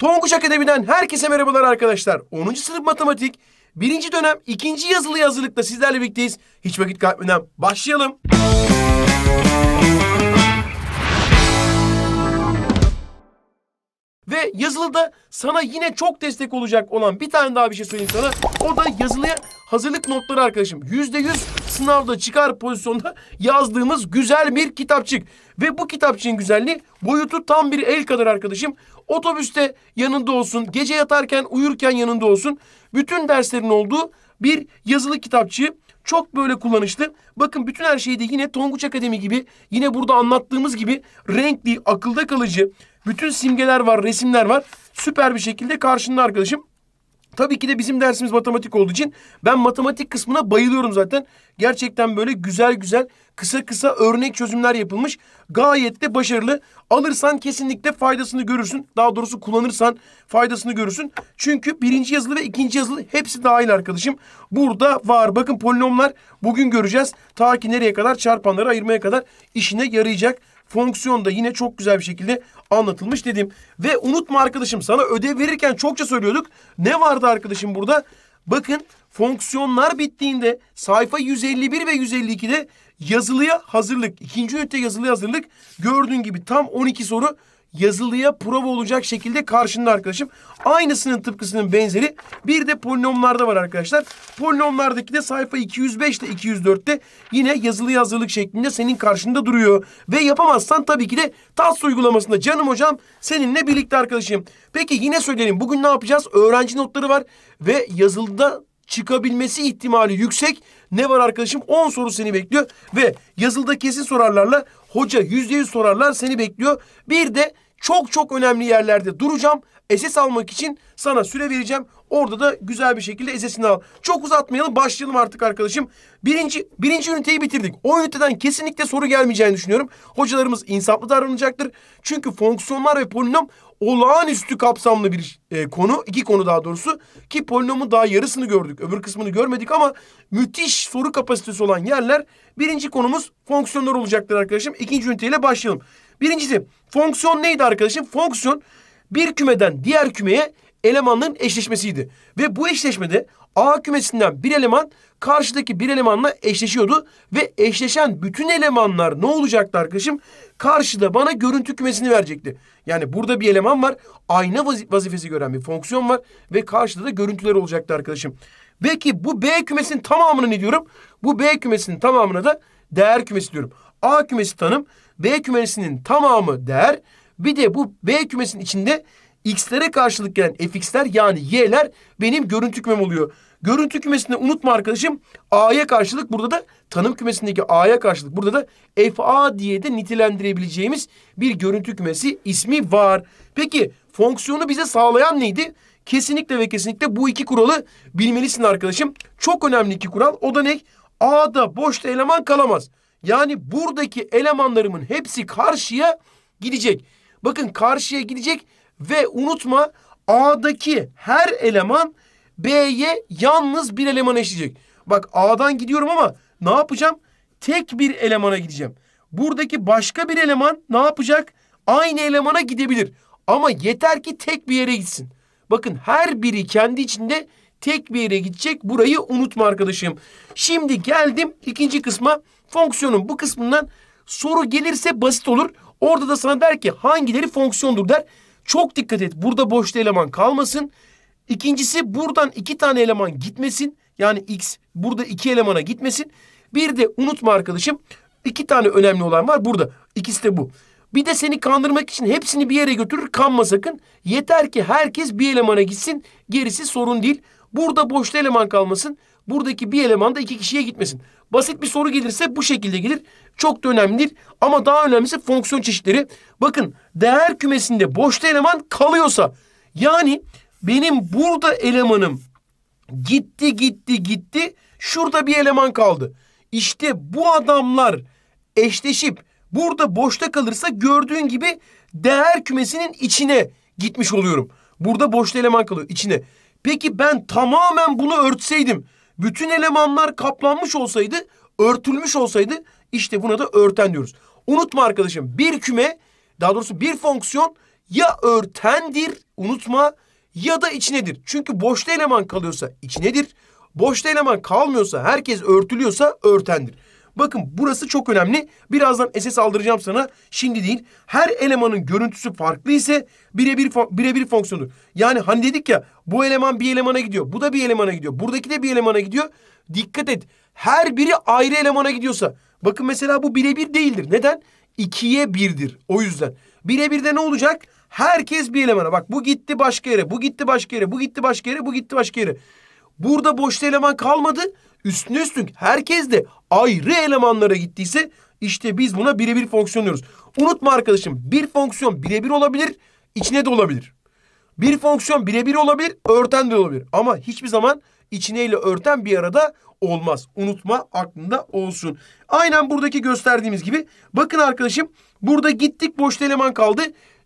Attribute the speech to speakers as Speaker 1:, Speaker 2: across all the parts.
Speaker 1: Tonguç Akademi'den herkese merhabalar arkadaşlar. 10. sınıf matematik, 1. dönem 2. yazılı hazırlıkta sizlerle birlikteyiz. Hiç vakit kaybetmeden başlayalım. Ve yazılıda sana yine çok destek olacak olan bir tane daha bir şey söyleyeyim sana. O da yazılıya hazırlık notları arkadaşım. %100 sınavda çıkar pozisyonda yazdığımız güzel bir kitapçık. Ve bu kitapçığın güzelliği boyutu tam bir el kadar arkadaşım. Otobüste yanında olsun, gece yatarken, uyurken yanında olsun. Bütün derslerin olduğu bir yazılı kitapçığı çok böyle kullanışlı. Bakın bütün her şeyi de yine Tonguç Akademi gibi, yine burada anlattığımız gibi renkli, akılda kalıcı, bütün simgeler var, resimler var. Süper bir şekilde karşında arkadaşım. Tabii ki de bizim dersimiz matematik olduğu için ben matematik kısmına bayılıyorum zaten. Gerçekten böyle güzel güzel kısa kısa örnek çözümler yapılmış. Gayet de başarılı. Alırsan kesinlikle faydasını görürsün. Daha doğrusu kullanırsan faydasını görürsün. Çünkü birinci yazılı ve ikinci yazılı hepsi dahil arkadaşım. Burada var. Bakın polinomlar bugün göreceğiz. Ta ki nereye kadar çarpanları ayırmaya kadar işine yarayacak fonksiyon da yine çok güzel bir şekilde anlatılmış dedim. Ve unutma arkadaşım sana ödev verirken çokça söylüyorduk. Ne vardı arkadaşım burada? Bakın fonksiyonlar bittiğinde sayfa 151 ve 152'de yazılıya hazırlık, ikinci ünite yazılıya hazırlık gördüğün gibi tam 12 soru yazılıya prova olacak şekilde karşında arkadaşım. Aynısının tıpkısının benzeri bir de polinomlarda var arkadaşlar. Polinomlardaki de sayfa 205 ile 204'te yine yazılı yazılık şeklinde senin karşında duruyor. Ve yapamazsan tabii ki de TAS uygulamasında canım hocam seninle birlikte arkadaşım. Peki yine söyleyelim bugün ne yapacağız? Öğrenci notları var ve yazılıda çıkabilmesi ihtimali yüksek. Ne var arkadaşım? 10 soru seni bekliyor ve yazılıda kesin sorarlarla hoca %100 sorarlar seni bekliyor. Bir de çok çok önemli yerlerde duracağım. Eses almak için sana süre vereceğim. Orada da güzel bir şekilde esesini al. Çok uzatmayalım başlayalım artık arkadaşım. Birinci, birinci üniteyi bitirdik. O üniteden kesinlikle soru gelmeyeceğini düşünüyorum. Hocalarımız insaflı davranacaktır. Çünkü fonksiyonlar ve polinom olağanüstü kapsamlı bir e, konu. iki konu daha doğrusu. Ki polinomun daha yarısını gördük. Öbür kısmını görmedik ama müthiş soru kapasitesi olan yerler. Birinci konumuz fonksiyonlar olacaktır arkadaşım. İkinci üniteyle başlayalım. Birincisi fonksiyon neydi arkadaşım? Fonksiyon bir kümeden diğer kümeye elemanların eşleşmesiydi. Ve bu eşleşmede A kümesinden bir eleman karşıdaki bir elemanla eşleşiyordu ve eşleşen bütün elemanlar ne olacaktı arkadaşım? Karşıda bana görüntü kümesini verecekti. Yani burada bir eleman var, ayna vazifesi gören bir fonksiyon var ve karşıda da görüntüler olacaktı arkadaşım. Peki bu B kümesinin tamamına ne diyorum? Bu B kümesinin tamamına da değer kümesi diyorum. A kümesi tanım, B kümesinin tamamı değer. Bir de bu B kümesinin içinde x'lere karşılık gelen fx'ler yani y'ler benim görüntü kümem oluyor. Görüntü kümesinde unutma arkadaşım a'ya karşılık burada da tanım kümesindeki a'ya karşılık burada da fa diye de nitelendirebileceğimiz bir görüntü kümesi ismi var. Peki fonksiyonu bize sağlayan neydi? Kesinlikle ve kesinlikle bu iki kuralı bilmelisin arkadaşım. Çok önemli iki kural. O da ne? A'da boşta eleman kalamaz. Yani buradaki elemanlarımın hepsi karşıya gidecek. Bakın karşıya gidecek ve unutma A'daki her eleman B'ye yalnız bir eleman eşleyecek. Bak A'dan gidiyorum ama ne yapacağım? Tek bir elemana gideceğim. Buradaki başka bir eleman ne yapacak? Aynı elemana gidebilir. Ama yeter ki tek bir yere gitsin. Bakın her biri kendi içinde tek bir yere gidecek. Burayı unutma arkadaşım. Şimdi geldim ikinci kısma. Fonksiyonun bu kısmından soru gelirse basit olur. Orada da sana der ki hangileri fonksiyondur der. Çok dikkat et burada boşta eleman kalmasın. İkincisi buradan iki tane eleman gitmesin. Yani x burada iki elemana gitmesin. Bir de unutma arkadaşım iki tane önemli olan var burada. İkisi de bu. Bir de seni kandırmak için hepsini bir yere götürür kanma sakın. Yeter ki herkes bir elemana gitsin gerisi sorun değil. Burada boşta eleman kalmasın. Buradaki bir eleman da iki kişiye gitmesin. Basit bir soru gelirse bu şekilde gelir. Çok da önemlidir. Ama daha önemlisi fonksiyon çeşitleri. Bakın değer kümesinde boşta eleman kalıyorsa. Yani benim burada elemanım gitti gitti gitti. Şurada bir eleman kaldı. İşte bu adamlar eşleşip burada boşta kalırsa gördüğün gibi değer kümesinin içine gitmiş oluyorum. Burada boşta eleman kalıyor içine. Peki ben tamamen bunu örtseydim bütün elemanlar kaplanmış olsaydı, örtülmüş olsaydı işte buna da örten diyoruz. Unutma arkadaşım bir küme daha doğrusu bir fonksiyon ya örtendir unutma ya da içinedir. Çünkü boşta eleman kalıyorsa içinedir. Boşta eleman kalmıyorsa herkes örtülüyorsa örtendir. Bakın burası çok önemli. Birazdan SS aldıracağım sana. Şimdi değil. Her elemanın görüntüsü farklı ise birebir birebir fonksiyonu. Yani hani dedik ya bu eleman bir elemana gidiyor. Bu da bir elemana gidiyor. Buradaki de bir elemana gidiyor. Dikkat et. Her biri ayrı elemana gidiyorsa. Bakın mesela bu birebir değildir. Neden? İkiye birdir. O yüzden. Birebir de ne olacak? Herkes bir elemana. Bak bu gitti başka yere, bu gitti başka yere, bu gitti başka yere, bu gitti başka yere. Burada boşta eleman kalmadı. Üstüne üstlük herkes de ayrı elemanlara gittiyse işte biz buna birebir fonksiyon Unutma arkadaşım bir fonksiyon birebir olabilir, içine de olabilir. Bir fonksiyon birebir olabilir, örten de olabilir. Ama hiçbir zaman içine ile örten bir arada olmaz. Unutma aklında olsun. Aynen buradaki gösterdiğimiz gibi. Bakın arkadaşım burada gittik boş eleman kaldı.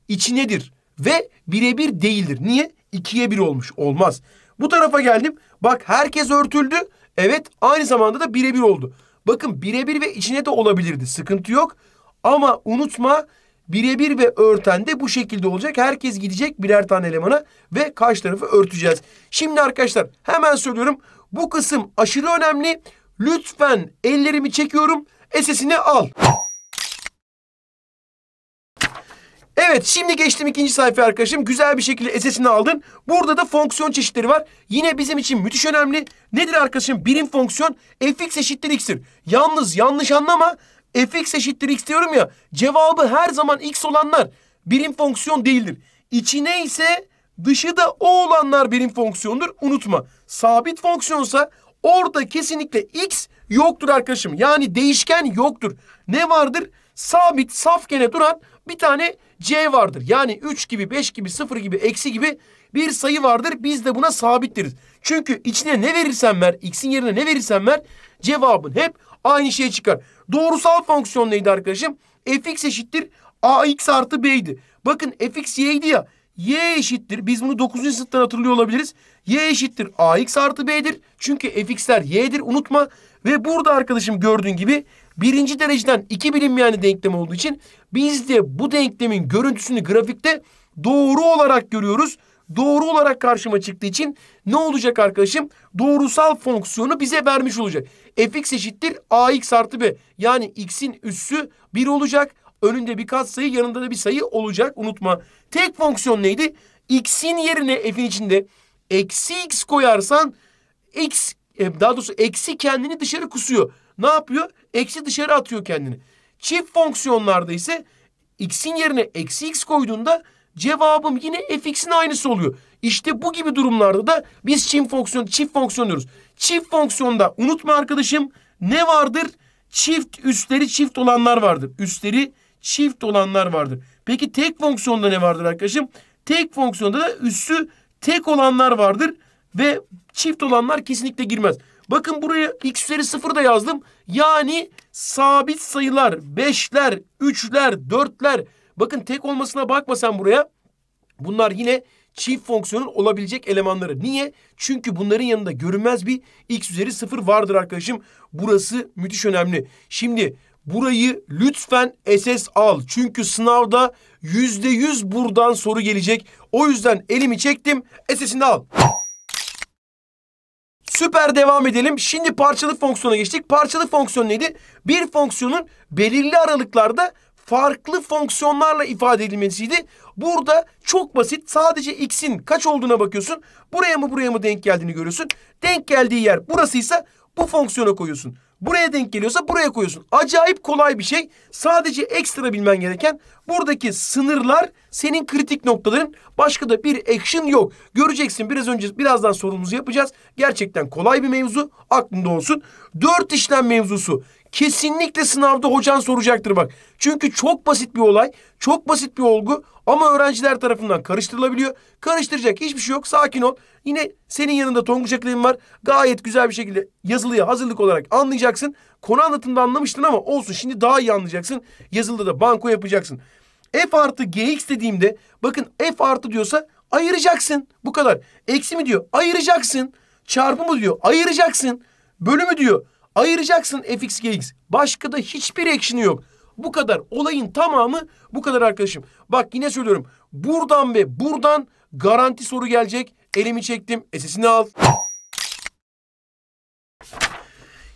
Speaker 1: İçinedir ve birebir değildir. Niye? İkiye bir olmuş. Olmaz. Bu tarafa geldim. Bak herkes örtüldü. Evet aynı zamanda da birebir oldu. Bakın birebir ve içine de olabilirdi. Sıkıntı yok. Ama unutma birebir ve örten de bu şekilde olacak. Herkes gidecek birer tane elemana ve karşı tarafı örteceğiz. Şimdi arkadaşlar hemen söylüyorum. Bu kısım aşırı önemli. Lütfen ellerimi çekiyorum. Esesini al. Evet şimdi geçtim ikinci sayfa arkadaşım. Güzel bir şekilde esesini aldın. Burada da fonksiyon çeşitleri var. Yine bizim için müthiş önemli. Nedir arkadaşım? Birim fonksiyon fx eşittir x'tir. Yalnız yanlış anlama fx eşittir x diyorum ya. Cevabı her zaman x olanlar birim fonksiyon değildir. İçine ise dışı da o olanlar birim fonksiyondur. Unutma. Sabit fonksiyonsa orada kesinlikle x yoktur arkadaşım. Yani değişken yoktur. Ne vardır? sabit saf gene duran bir tane C vardır. Yani 3 gibi, 5 gibi, 0 gibi, eksi gibi bir sayı vardır. Biz de buna sabittiriz Çünkü içine ne verirsen ver, x'in yerine ne verirsen ver cevabın hep aynı şey çıkar. Doğrusal fonksiyon neydi arkadaşım? fx eşittir ax artı b'ydi. Bakın fx y'ydi ya. y eşittir. Biz bunu 9. sınıftan hatırlıyor olabiliriz. y eşittir ax artı b'dir. Çünkü fx'ler y'dir unutma. Ve burada arkadaşım gördüğün gibi Birinci dereceden iki bilinmeyenli denklem olduğu için biz de bu denklemin görüntüsünü grafikte doğru olarak görüyoruz. Doğru olarak karşıma çıktığı için ne olacak arkadaşım? Doğrusal fonksiyonu bize vermiş olacak. fx eşittir ax artı b. Yani x'in üssü 1 olacak. Önünde bir katsayı yanında da bir sayı olacak. Unutma. Tek fonksiyon neydi? X'in yerine f'in içinde eksi x koyarsan x e, daha doğrusu eksi kendini dışarı kusuyor. Ne yapıyor? Eksi dışarı atıyor kendini. Çift fonksiyonlarda ise x'in yerine eksi x koyduğunda cevabım yine fx'in aynısı oluyor. İşte bu gibi durumlarda da biz çift fonksiyon, çift fonksiyon diyoruz. Çift fonksiyonda unutma arkadaşım ne vardır? Çift üstleri çift olanlar vardır. Üstleri çift olanlar vardır. Peki tek fonksiyonda ne vardır arkadaşım? Tek fonksiyonda da üssü tek olanlar vardır ve çift olanlar kesinlikle girmez. Bakın buraya x üzeri 0 da yazdım. Yani sabit sayılar beşler, üçler, dörtler. Bakın tek olmasına bakma sen buraya. Bunlar yine çift fonksiyonun olabilecek elemanları. Niye? Çünkü bunların yanında görünmez bir x üzeri sıfır vardır arkadaşım. Burası müthiş önemli. Şimdi burayı lütfen SS al. Çünkü sınavda yüzde yüz buradan soru gelecek. O yüzden elimi çektim. SS'ini al. Süper devam edelim. Şimdi parçalı fonksiyona geçtik. Parçalı fonksiyon neydi? Bir fonksiyonun belirli aralıklarda farklı fonksiyonlarla ifade edilmesiydi. Burada çok basit sadece x'in kaç olduğuna bakıyorsun. Buraya mı buraya mı denk geldiğini görüyorsun. Denk geldiği yer burasıysa bu fonksiyona koyuyorsun. Buraya denk geliyorsa buraya koyuyorsun. Acayip kolay bir şey. Sadece ekstra bilmen gereken buradaki sınırlar senin kritik noktaların. Başka da bir action yok. Göreceksin biraz önce birazdan sorumuzu yapacağız. Gerçekten kolay bir mevzu. Aklında olsun. Dört işlem mevzusu. Kesinlikle sınavda hocan soracaktır bak. Çünkü çok basit bir olay. Çok basit bir olgu. Ama öğrenciler tarafından karıştırılabiliyor. Karıştıracak hiçbir şey yok. Sakin ol. Yine senin yanında Tonguç Akılay'ın var. Gayet güzel bir şekilde yazılıya hazırlık olarak anlayacaksın. Konu anlatımda anlamıştın ama olsun şimdi daha iyi anlayacaksın. Yazılıda da banko yapacaksın. F artı GX dediğimde bakın F artı diyorsa ayıracaksın. Bu kadar. Eksi mi diyor? Ayıracaksın. Çarpı mı diyor? Ayıracaksın. Bölümü diyor. Ayıracaksın fx gx. Başka da hiçbir ekşini yok. Bu kadar. Olayın tamamı bu kadar arkadaşım. Bak yine söylüyorum. Buradan ve buradan garanti soru gelecek. Elimi çektim. Esesini al.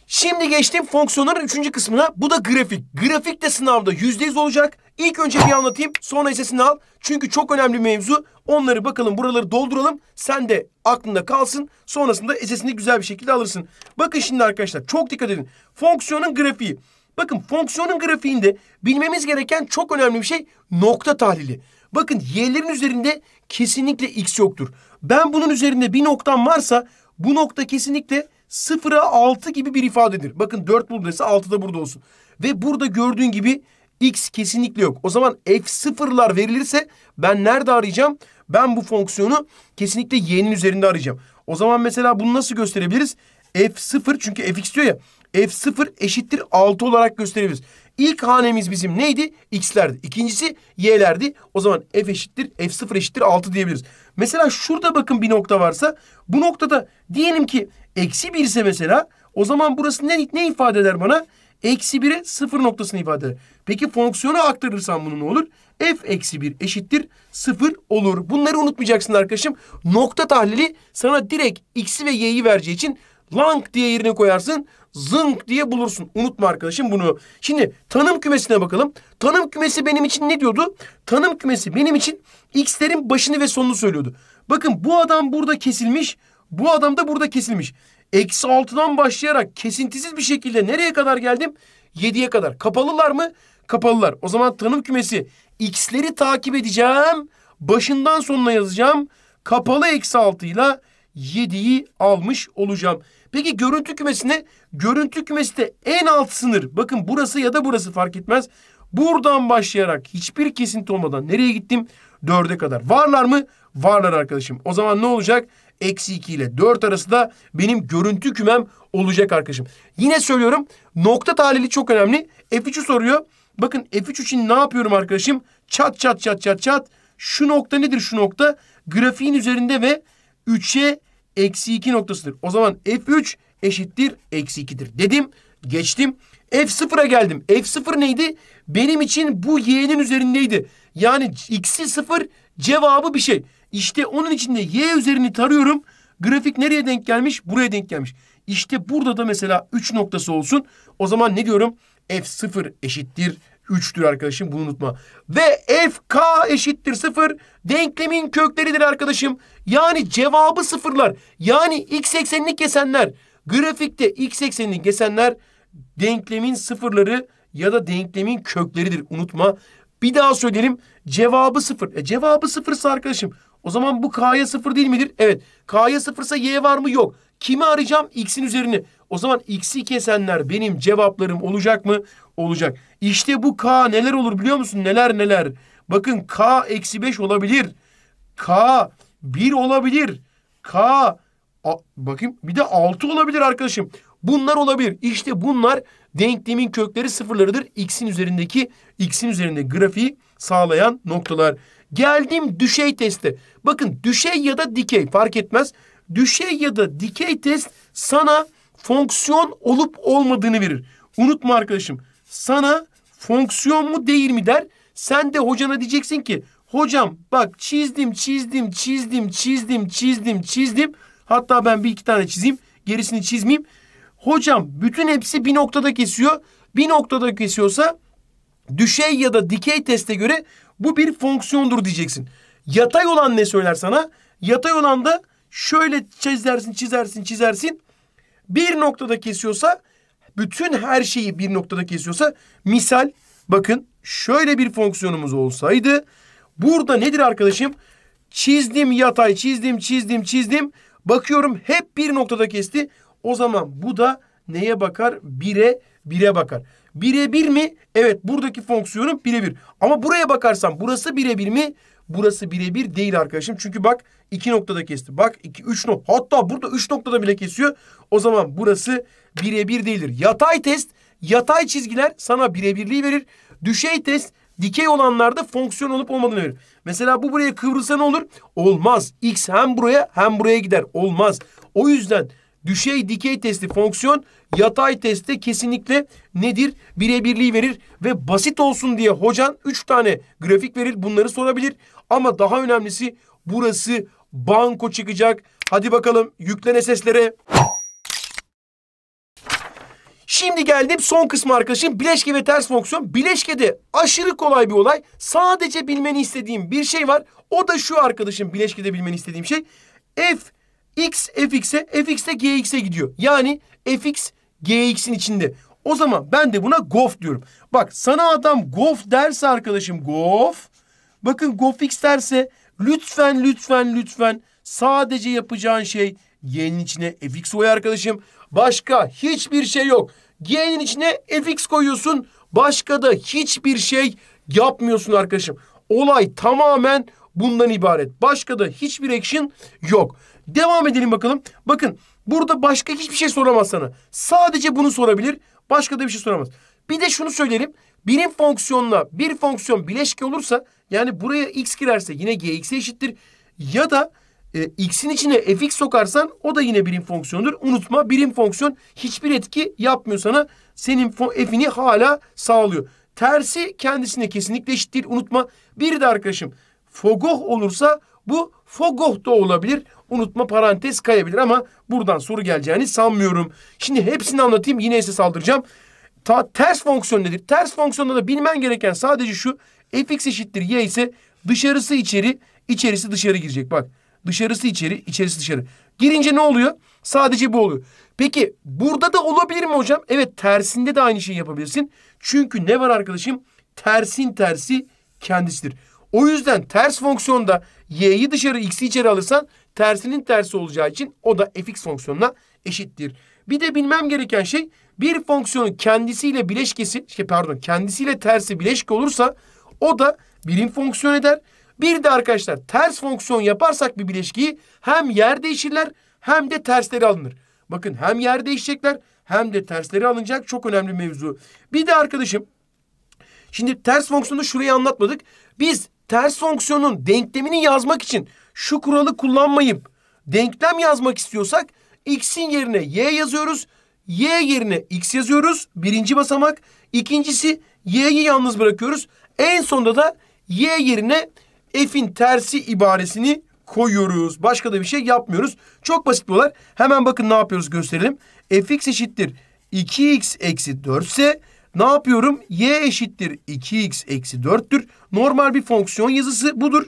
Speaker 1: Şimdi geçtim fonksiyonların üçüncü kısmına. Bu da grafik. Grafik de sınavda yüzde yüz olacak. İlk önce bir anlatayım sonra esesini al. Çünkü çok önemli mevzu. Onları bakalım buraları dolduralım. Sen de aklında kalsın. Sonrasında esesini güzel bir şekilde alırsın. Bakın şimdi arkadaşlar çok dikkat edin. Fonksiyonun grafiği. Bakın fonksiyonun grafiğinde bilmemiz gereken çok önemli bir şey nokta tahlili. Bakın y'lerin üzerinde kesinlikle x yoktur. Ben bunun üzerinde bir noktam varsa bu nokta kesinlikle 0'a 6 gibi bir ifadedir. Bakın 4 buradaysa 6 da burada olsun. Ve burada gördüğün gibi x kesinlikle yok. O zaman f0'lar verilirse ben nerede arayacağım? Ben bu fonksiyonu kesinlikle y'nin üzerinde arayacağım. O zaman mesela bunu nasıl gösterebiliriz? f0 çünkü fx diyor ya F0 eşittir 6 olarak gösterebiliriz. İlk hanemiz bizim neydi? X'lerdi. İkincisi Y'lerdi. O zaman F eşittir, F0 eşittir 6 diyebiliriz. Mesela şurada bakın bir nokta varsa bu noktada diyelim ki eksi 1 ise mesela o zaman burası ne, ne ifade eder bana? Eksi 1'e 0 noktasını ifade eder. Peki fonksiyona aktarırsam bunu ne olur? F eksi 1 eşittir 0 olur. Bunları unutmayacaksın arkadaşım. Nokta tahlili sana direkt X'i ve Y'yi vereceği için lang diye yerine koyarsın zınk diye bulursun. Unutma arkadaşım bunu. Şimdi tanım kümesine bakalım. Tanım kümesi benim için ne diyordu? Tanım kümesi benim için x'lerin başını ve sonunu söylüyordu. Bakın bu adam burada kesilmiş. Bu adam da burada kesilmiş. Eksi altıdan başlayarak kesintisiz bir şekilde nereye kadar geldim? Yediye kadar. Kapalılar mı? Kapalılar. O zaman tanım kümesi x'leri takip edeceğim. Başından sonuna yazacağım. Kapalı eksi altıyla 7'yi almış olacağım. Peki görüntü kümesi ne? Görüntü kümesi de en alt sınır. Bakın burası ya da burası fark etmez. Buradan başlayarak hiçbir kesinti olmadan nereye gittim? Dörde kadar. Varlar mı? Varlar arkadaşım. O zaman ne olacak? Eksi 2 ile 4 arası da benim görüntü kümem olacak arkadaşım. Yine söylüyorum nokta tahlili çok önemli. F3'ü soruyor. Bakın F3 için ne yapıyorum arkadaşım? Çat çat çat çat çat. Şu nokta nedir şu nokta? Grafiğin üzerinde ve 3'e eksi 2 noktasıdır. O zaman F3 eşittir eksi 2'dir dedim. Geçtim. F0'a geldim. F0 neydi? Benim için bu y'nin üzerindeydi. Yani x'i 0 cevabı bir şey. İşte onun içinde y üzerini tarıyorum. Grafik nereye denk gelmiş? Buraya denk gelmiş. İşte burada da mesela 3 noktası olsun. O zaman ne diyorum? F0 eşittir 3'tür arkadaşım bunu unutma. Ve fk eşittir 0 denklemin kökleridir arkadaşım. Yani cevabı sıfırlar. Yani x eksenini kesenler. Grafikte x eksenini kesenler denklemin sıfırları ya da denklemin kökleridir unutma. Bir daha söyleyelim cevabı sıfır. E cevabı sıfırsa arkadaşım o zaman bu k'ya sıfır değil midir? Evet k'ya sıfırsa y var mı? Yok. Kimi arayacağım? X'in üzerine. O zaman x'i kesenler benim cevaplarım olacak mı? olacak. İşte bu K neler olur biliyor musun? Neler neler. Bakın K eksi 5 olabilir. K 1 olabilir. K a, bakayım bir de 6 olabilir arkadaşım. Bunlar olabilir. İşte bunlar denklemin kökleri sıfırlarıdır. X'in üzerindeki X'in üzerinde grafiği sağlayan noktalar. Geldim düşey teste. Bakın düşey ya da dikey fark etmez. Düşey ya da dikey test sana fonksiyon olup olmadığını verir. Unutma arkadaşım sana fonksiyon mu değil mi der. Sen de hocana diyeceksin ki hocam bak çizdim çizdim çizdim çizdim çizdim çizdim. Hatta ben bir iki tane çizeyim gerisini çizmeyeyim. Hocam bütün hepsi bir noktada kesiyor. Bir noktada kesiyorsa düşey ya da dikey teste göre bu bir fonksiyondur diyeceksin. Yatay olan ne söyler sana? Yatay olan da şöyle çizersin, çizersin, çizersin. Bir noktada kesiyorsa bütün her şeyi bir noktada kesiyorsa misal bakın şöyle bir fonksiyonumuz olsaydı burada nedir arkadaşım? Çizdim yatay çizdim çizdim çizdim bakıyorum hep bir noktada kesti. O zaman bu da neye bakar? Bire bire bakar. Bire bir mi? Evet buradaki fonksiyonum bire bir. Ama buraya bakarsam burası bire bir mi? Burası birebir değil arkadaşım. Çünkü bak iki noktada kesti. Bak iki, üç nokta. Hatta burada üç noktada bile kesiyor. O zaman burası birebir değildir. Yatay test yatay çizgiler sana birebirliği verir. Düşey test dikey olanlarda fonksiyon olup olmadığını verir. Mesela bu buraya kıvrılsa ne olur? Olmaz. X hem buraya hem buraya gider. Olmaz. O yüzden düşey dikey testi fonksiyon yatay testte kesinlikle nedir? Birebirliği verir ve basit olsun diye hocan üç tane grafik verir. Bunları sorabilir. Ama daha önemlisi burası banko çıkacak. Hadi bakalım yüklene seslere. Şimdi geldim son kısmı arkadaşım. Bileşke ve ters fonksiyon. Bileşkede aşırı kolay bir olay. Sadece bilmeni istediğim bir şey var. O da şu arkadaşım bileşkede bilmeni istediğim şey. F x fx'e fx de gx'e gidiyor. Yani fx gx'in içinde. O zaman ben de buna gof diyorum. Bak sana adam gof derse arkadaşım gof. Bakın gof x derse lütfen lütfen lütfen sadece yapacağın şey G'nin içine fx koy arkadaşım. Başka hiçbir şey yok. G'nin içine fx koyuyorsun. Başka da hiçbir şey yapmıyorsun arkadaşım. Olay tamamen bundan ibaret. Başka da hiçbir action yok. Devam edelim bakalım. Bakın burada başka hiçbir şey soramaz sana. Sadece bunu sorabilir. Başka da bir şey soramaz. Bir de şunu söyleyelim. Birim fonksiyonla bir fonksiyon bileşke olursa yani buraya x girerse yine gx'e eşittir. Ya da e, x'in içine fx sokarsan o da yine birim fonksiyondur. Unutma birim fonksiyon hiçbir etki yapmıyor sana. Senin f'ini hala sağlıyor. Tersi kendisine kesinlikle eşit değil. Unutma. Bir de arkadaşım fogoh olursa bu fogoh da olabilir. Unutma parantez kayabilir ama buradan soru geleceğini sanmıyorum. Şimdi hepsini anlatayım yine ise saldıracağım. Ta, ters fonksiyon nedir? Ters fonksiyonda da bilmen gereken sadece şu. fx eşittir y ise dışarısı içeri, içerisi dışarı girecek. Bak Dışarısı içeri, içerisi dışarı. Girince ne oluyor? Sadece bu oluyor. Peki burada da olabilir mi hocam? Evet tersinde de aynı şeyi yapabilirsin. Çünkü ne var arkadaşım? Tersin tersi kendisidir. O yüzden ters fonksiyonda y'yi dışarı x'i içeri alırsan tersinin tersi olacağı için o da fx fonksiyonuna eşittir. Bir de bilmem gereken şey bir fonksiyonun kendisiyle bileşkesi, şey pardon kendisiyle tersi bileşke olursa o da birim fonksiyon eder. Bir de arkadaşlar ters fonksiyon yaparsak bir bileşkiyi hem yer değişirler hem de tersleri alınır. Bakın hem yer değişecekler hem de tersleri alınacak çok önemli mevzu. Bir de arkadaşım şimdi ters fonksiyonu şurayı anlatmadık. Biz ters fonksiyonun denklemini yazmak için şu kuralı kullanmayıp denklem yazmak istiyorsak x'in yerine y yazıyoruz. Y yerine x yazıyoruz. Birinci basamak. İkincisi y'yi yalnız bırakıyoruz. En sonunda da y yerine f'in tersi ibaresini koyuyoruz. Başka da bir şey yapmıyoruz. Çok basit bunlar. Hemen bakın ne yapıyoruz gösterelim. fx eşittir 2x eksi 4 ise ne yapıyorum? y eşittir 2x eksi 4'tür. Normal bir fonksiyon yazısı budur.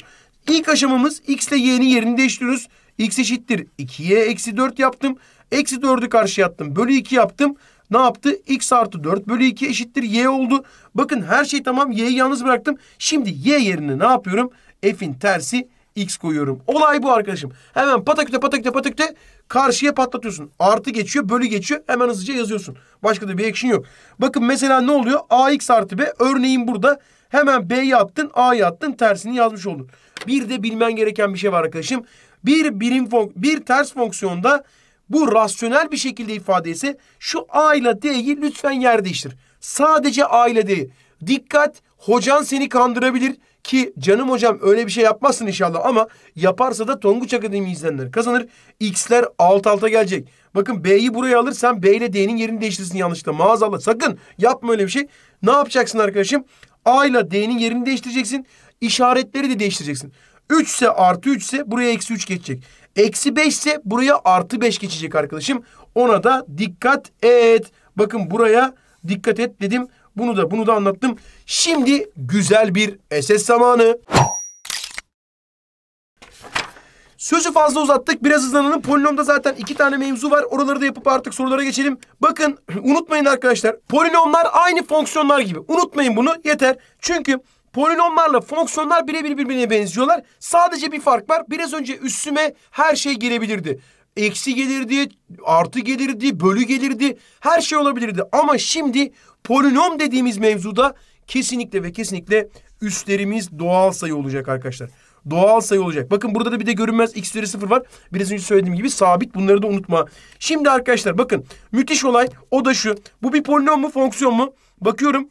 Speaker 1: İlk aşamamız x ile y'nin yerini değiştiriyoruz. x eşittir 2y eksi 4 yaptım. Eksi 4'ü karşıya attım. Bölü 2 yaptım. Ne yaptı? x artı 4 bölü 2 eşittir y oldu. Bakın her şey tamam. y'yi yalnız bıraktım. Şimdi y yerine ne yapıyorum? F'in tersi X koyuyorum. Olay bu arkadaşım. Hemen pataküte pataküte pataküte karşıya patlatıyorsun. Artı geçiyor bölü geçiyor. Hemen hızlıca yazıyorsun. Başka da bir action yok. Bakın mesela ne oluyor? AX artı B. Örneğin burada hemen B'yi attın A'yı attın tersini yazmış oldun. Bir de bilmen gereken bir şey var arkadaşım. Bir birim fon bir ters fonksiyonda bu rasyonel bir şekilde ifade ise şu A ile D'yi lütfen yer değiştir. Sadece A ile d. Dikkat hocan seni kandırabilir. Ki canım hocam öyle bir şey yapmazsın inşallah ama yaparsa da Tonguç Akademi izlenir kazanır. X'ler alt alta gelecek. Bakın B'yi buraya alırsan B ile D'nin yerini değiştirsin yanlışlıkla. Maazallah sakın yapma öyle bir şey. Ne yapacaksın arkadaşım? A ile D'nin yerini değiştireceksin. İşaretleri de değiştireceksin. 3 ise artı 3 ise buraya eksi 3 geçecek. Eksi 5 ise buraya artı 5 geçecek arkadaşım. Ona da dikkat et. Bakın buraya dikkat et dedim. Bunu da bunu da anlattım. Şimdi güzel bir SS zamanı. Sözü fazla uzattık. Biraz hızlanalım. Polinomda zaten iki tane mevzu var. Oraları da yapıp artık sorulara geçelim. Bakın unutmayın arkadaşlar. Polinomlar aynı fonksiyonlar gibi. Unutmayın bunu. Yeter. Çünkü Polinomlarla fonksiyonlar birebir birbirine benziyorlar. Sadece bir fark var. Biraz önce üstüme her şey gelebilirdi. Eksi gelirdi, artı gelirdi, bölü gelirdi. Her şey olabilirdi. Ama şimdi polinom dediğimiz mevzuda kesinlikle ve kesinlikle üstlerimiz doğal sayı olacak arkadaşlar. Doğal sayı olacak. Bakın burada da bir de görünmez x üzeri 0 var. Biraz önce söylediğim gibi sabit. Bunları da unutma. Şimdi arkadaşlar bakın müthiş olay o da şu. Bu bir polinom mu fonksiyon mu? Bakıyorum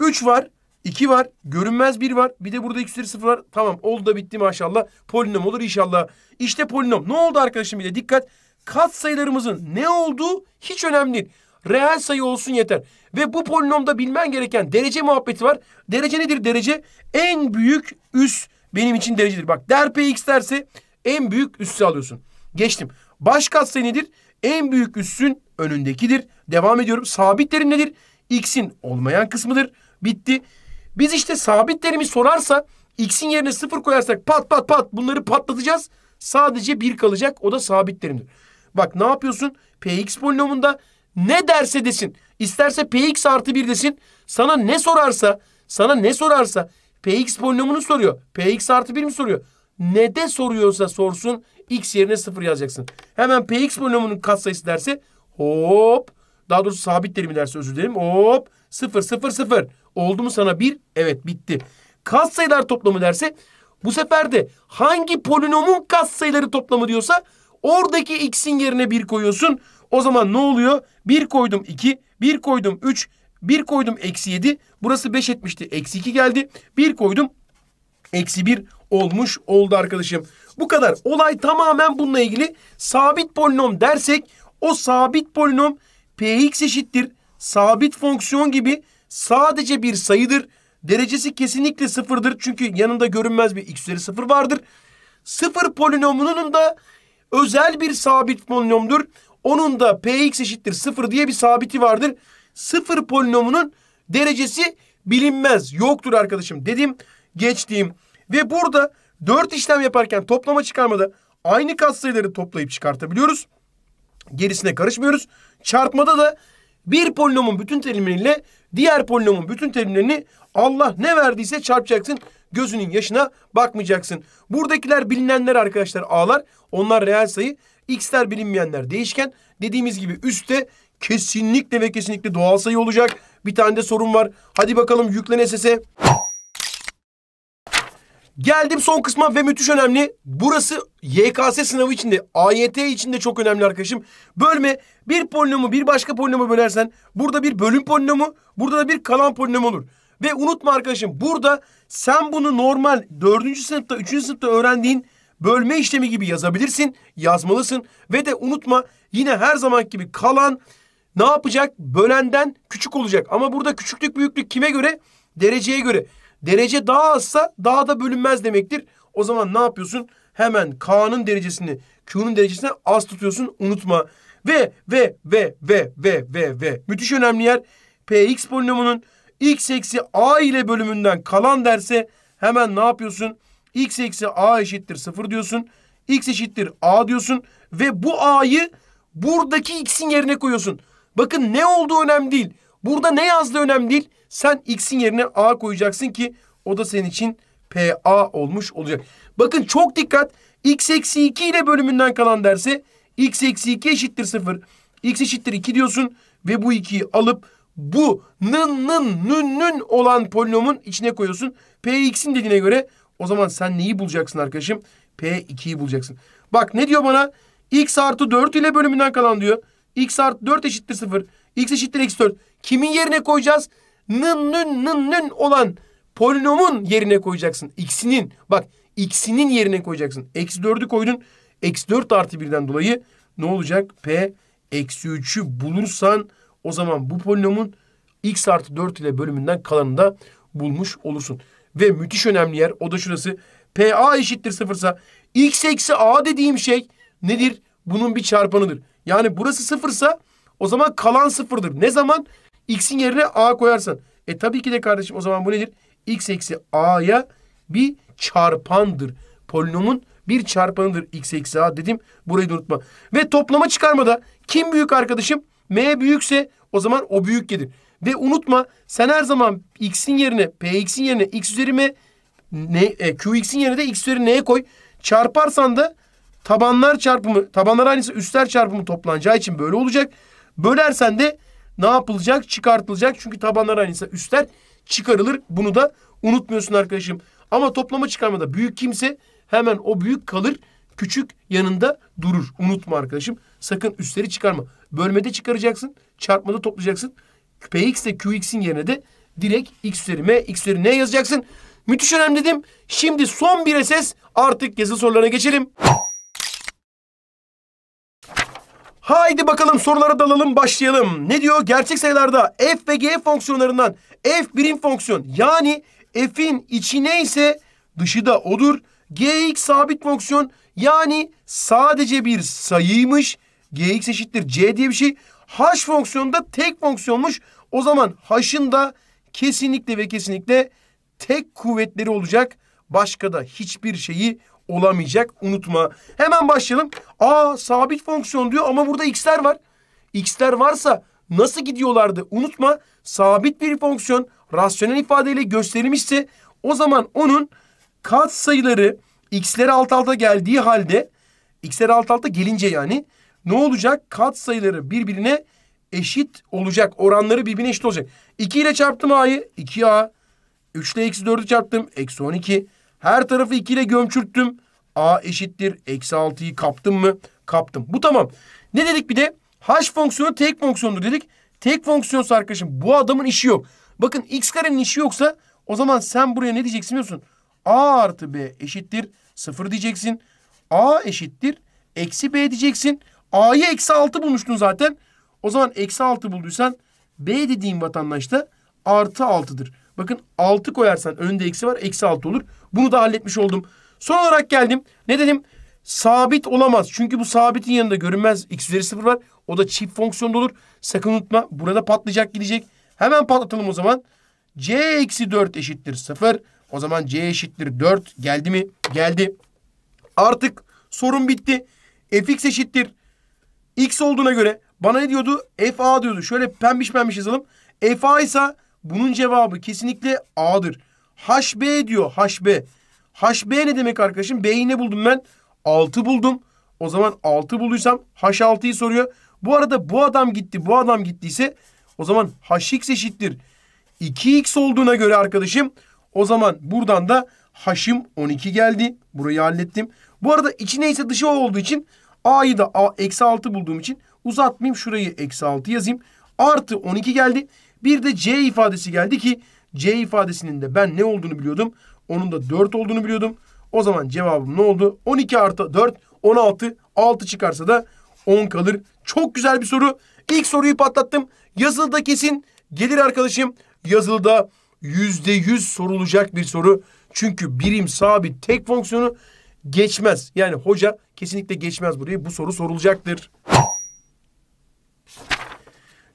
Speaker 1: 3 var. 2 var. Görünmez 1 var. Bir de burada x üzeri 0 var. Tamam oldu da bitti maşallah. Polinom olur inşallah. İşte polinom. Ne oldu arkadaşım bir de dikkat. Kat sayılarımızın ne olduğu hiç önemli değil. Reel sayı olsun yeter. Ve bu polinomda bilmen gereken derece muhabbeti var. Derece nedir? Derece en büyük üs benim için derecedir. Bak der px derse en büyük üssü alıyorsun. Geçtim. Baş katsayı nedir? En büyük üssün önündekidir. Devam ediyorum. Sabit terim nedir? X'in olmayan kısmıdır. Bitti. Biz işte sabit derimi sorarsa X'in yerine sıfır koyarsak pat pat pat bunları patlatacağız. Sadece bir kalacak. O da sabit terimdir. Bak ne yapıyorsun? Px polinomunda ne derse desin. İsterse px artı 1 desin. Sana ne sorarsa, sana ne sorarsa px polinomunu soruyor. px artı 1 mi soruyor? Ne de soruyorsa sorsun x yerine 0 yazacaksın. Hemen px polinomunun katsayısı derse hop daha doğrusu sabit derimi derse özür dilerim. Hop 0 0 0. Oldu mu sana 1? Evet bitti. Katsayılar toplamı derse bu sefer de hangi polinomun katsayıları toplamı diyorsa oradaki x'in yerine 1 koyuyorsun. O zaman ne oluyor? Bir koydum iki, bir koydum üç, bir koydum eksi yedi. Burası beş etmişti. Eksi iki geldi. Bir koydum eksi bir olmuş oldu arkadaşım. Bu kadar. Olay tamamen bununla ilgili. Sabit polinom dersek o sabit polinom px eşittir. Sabit fonksiyon gibi sadece bir sayıdır. Derecesi kesinlikle sıfırdır. Çünkü yanında görünmez bir x üzeri sıfır vardır. Sıfır polinomunun da özel bir sabit polinomdur. Onun da px eşittir 0 diye bir sabiti vardır. Sıfır polinomunun derecesi bilinmez. Yoktur arkadaşım dedim geçtiğim. Ve burada 4 işlem yaparken toplama çıkarmada aynı katsayıları toplayıp çıkartabiliyoruz. Gerisine karışmıyoruz. Çarpmada da bir polinomun bütün terimleriyle diğer polinomun bütün terimlerini Allah ne verdiyse çarpacaksın. Gözünün yaşına bakmayacaksın. Buradakiler bilinenler arkadaşlar A'lar. Onlar reel sayı. X'ler bilinmeyenler değişken. Dediğimiz gibi üstte kesinlikle ve kesinlikle doğal sayı olacak. Bir tane de sorun var. Hadi bakalım yüklen SS'e. Geldim son kısma ve müthiş önemli. Burası YKS sınavı içinde, AYT içinde çok önemli arkadaşım. Bölme bir polinomu bir başka polinomu bölersen burada bir bölüm polinomu, burada da bir kalan polinom olur. Ve unutma arkadaşım burada sen bunu normal 4. sınıfta, 3. sınıfta öğrendiğin bölme işlemi gibi yazabilirsin, yazmalısın ve de unutma yine her zaman gibi kalan ne yapacak? Bölenden küçük olacak. Ama burada küçüklük büyüklük kime göre? Dereceye göre. Derece daha azsa daha da bölünmez demektir. O zaman ne yapıyorsun? Hemen K'nın derecesini Q'nun derecesine az tutuyorsun. Unutma. Ve ve ve ve ve ve ve müthiş önemli yer Px polinomunun x eksi a ile bölümünden kalan derse hemen ne yapıyorsun? x eksi a eşittir 0 diyorsun. x eşittir a diyorsun. Ve bu a'yı buradaki x'in yerine koyuyorsun. Bakın ne olduğu önemli değil. Burada ne yazdığı önemli değil. Sen x'in yerine a koyacaksın ki o da senin için PA olmuş olacak. Bakın çok dikkat. X eksi 2 ile bölümünden kalan derse X eksi 2 eşittir 0. X eşittir 2 diyorsun ve bu 2'yi alıp bu nın nın nün nün olan polinomun içine koyuyorsun. PX'in dediğine göre o zaman sen neyi bulacaksın arkadaşım? P2'yi bulacaksın. Bak ne diyor bana? X artı 4 ile bölümünden kalan diyor. X artı 4 eşittir 0. X eşittir x 4. Kimin yerine koyacağız? Nın nın nın nın olan polinomun yerine koyacaksın. X'inin. Bak X'inin yerine koyacaksın. Eksi 4'ü koydun. Eksi 4 artı 1'den dolayı ne olacak? P eksi 3'ü bulursan o zaman bu polinomun x artı 4 ile bölümünden kalanını da bulmuş olursun ve müthiş önemli yer o da şurası. PA eşittir sıfırsa x eksi a dediğim şey nedir? Bunun bir çarpanıdır. Yani burası sıfırsa o zaman kalan sıfırdır. Ne zaman? X'in yerine a koyarsan. E tabii ki de kardeşim o zaman bu nedir? X eksi a'ya bir çarpandır. Polinomun bir çarpanıdır x eksi a dedim. Burayı da unutma. Ve toplama çıkarmada kim büyük arkadaşım? M büyükse o zaman o büyük gelir. Ve unutma sen her zaman x'in yerine px'in yerine x üzeri m ne, e, qx'in yerine de x üzeri n'ye koy. Çarparsan da tabanlar çarpımı tabanlar aynısı üstler çarpımı toplanacağı için böyle olacak. Bölersen de ne yapılacak? Çıkartılacak. Çünkü tabanlar aynıysa üstler çıkarılır. Bunu da unutmuyorsun arkadaşım. Ama toplama çıkarmada büyük kimse hemen o büyük kalır. Küçük yanında durur. Unutma arkadaşım. Sakın üstleri çıkarma. Bölmede çıkaracaksın. Çarpmada toplayacaksın. Px de Qx'in yerine de direkt x üzeri x üzeri ne yazacaksın. Müthiş önemli dedim. Şimdi son bir ses artık yazılı sorularına geçelim. Haydi bakalım sorulara dalalım başlayalım. Ne diyor? Gerçek sayılarda f ve g fonksiyonlarından f birim fonksiyon yani f'in içi neyse dışı da odur. gx sabit fonksiyon yani sadece bir sayıymış. gx eşittir c diye bir şey. h fonksiyonu da tek fonksiyonmuş. O zaman haşın da kesinlikle ve kesinlikle tek kuvvetleri olacak. Başka da hiçbir şeyi olamayacak. Unutma. Hemen başlayalım. Aa sabit fonksiyon diyor ama burada x'ler var. X'ler varsa nasıl gidiyorlardı? Unutma. Sabit bir fonksiyon rasyonel ifadeyle gösterilmişse o zaman onun kat sayıları x'ler alt alta geldiği halde x'ler alt alta gelince yani ne olacak? Kat sayıları birbirine eşit olacak. Oranları birbirine eşit olacak. 2 ile çarptım a'yı. 2a. 3 ile eksi 4'ü çarptım. Eksi 12. Her tarafı 2 ile gömçürttüm. a eşittir. Eksi 6'yı kaptım mı? Kaptım. Bu tamam. Ne dedik bir de? h fonksiyonu tek fonksiyondur dedik. Tek fonksiyonsa arkadaşım bu adamın işi yok. Bakın x karenin işi yoksa o zaman sen buraya ne diyeceksin diyorsun? a artı b eşittir. 0 diyeceksin. a eşittir. Eksi b diyeceksin. a'yı eksi 6 bulmuştun zaten. O zaman eksi 6 bulduysan B dediğin vatandaşta artı 6'dır. Bakın 6 koyarsan önde eksi var eksi 6 olur. Bunu da halletmiş oldum. Son olarak geldim. Ne dedim? Sabit olamaz. Çünkü bu sabitin yanında görünmez x üzeri 0 var. O da çift fonksiyonda olur. Sakın unutma. Burada patlayacak gidecek. Hemen patlatalım o zaman. c eksi 4 eşittir 0. O zaman c eşittir 4. Geldi mi? Geldi. Artık sorun bitti. fx eşittir. x olduğuna göre bana ne diyordu? FA diyordu. Şöyle pembiş pembiş yazalım. FA ise bunun cevabı kesinlikle A'dır. HB diyor. HB. HB ne demek arkadaşım? B'yi ne buldum ben? 6 buldum. O zaman 6 bulduysam H6'yı soruyor. Bu arada bu adam gitti, bu adam gittiyse o zaman Hx eşittir. 2x olduğuna göre arkadaşım o zaman buradan da H'im 12 geldi. Burayı hallettim. Bu arada içi neyse dışı olduğu için A'yı da A, eksi 6 bulduğum için Uzatmayayım şurayı eksi 6 yazayım. Artı 12 geldi. Bir de C ifadesi geldi ki C ifadesinin de ben ne olduğunu biliyordum. Onun da 4 olduğunu biliyordum. O zaman cevabım ne oldu? 12 artı 4 16. 6 çıkarsa da 10 kalır. Çok güzel bir soru. İlk soruyu patlattım. Yazılıda kesin gelir arkadaşım. Yazılıda %100 sorulacak bir soru. Çünkü birim sabit tek fonksiyonu geçmez. Yani hoca kesinlikle geçmez burayı. Bu soru sorulacaktır.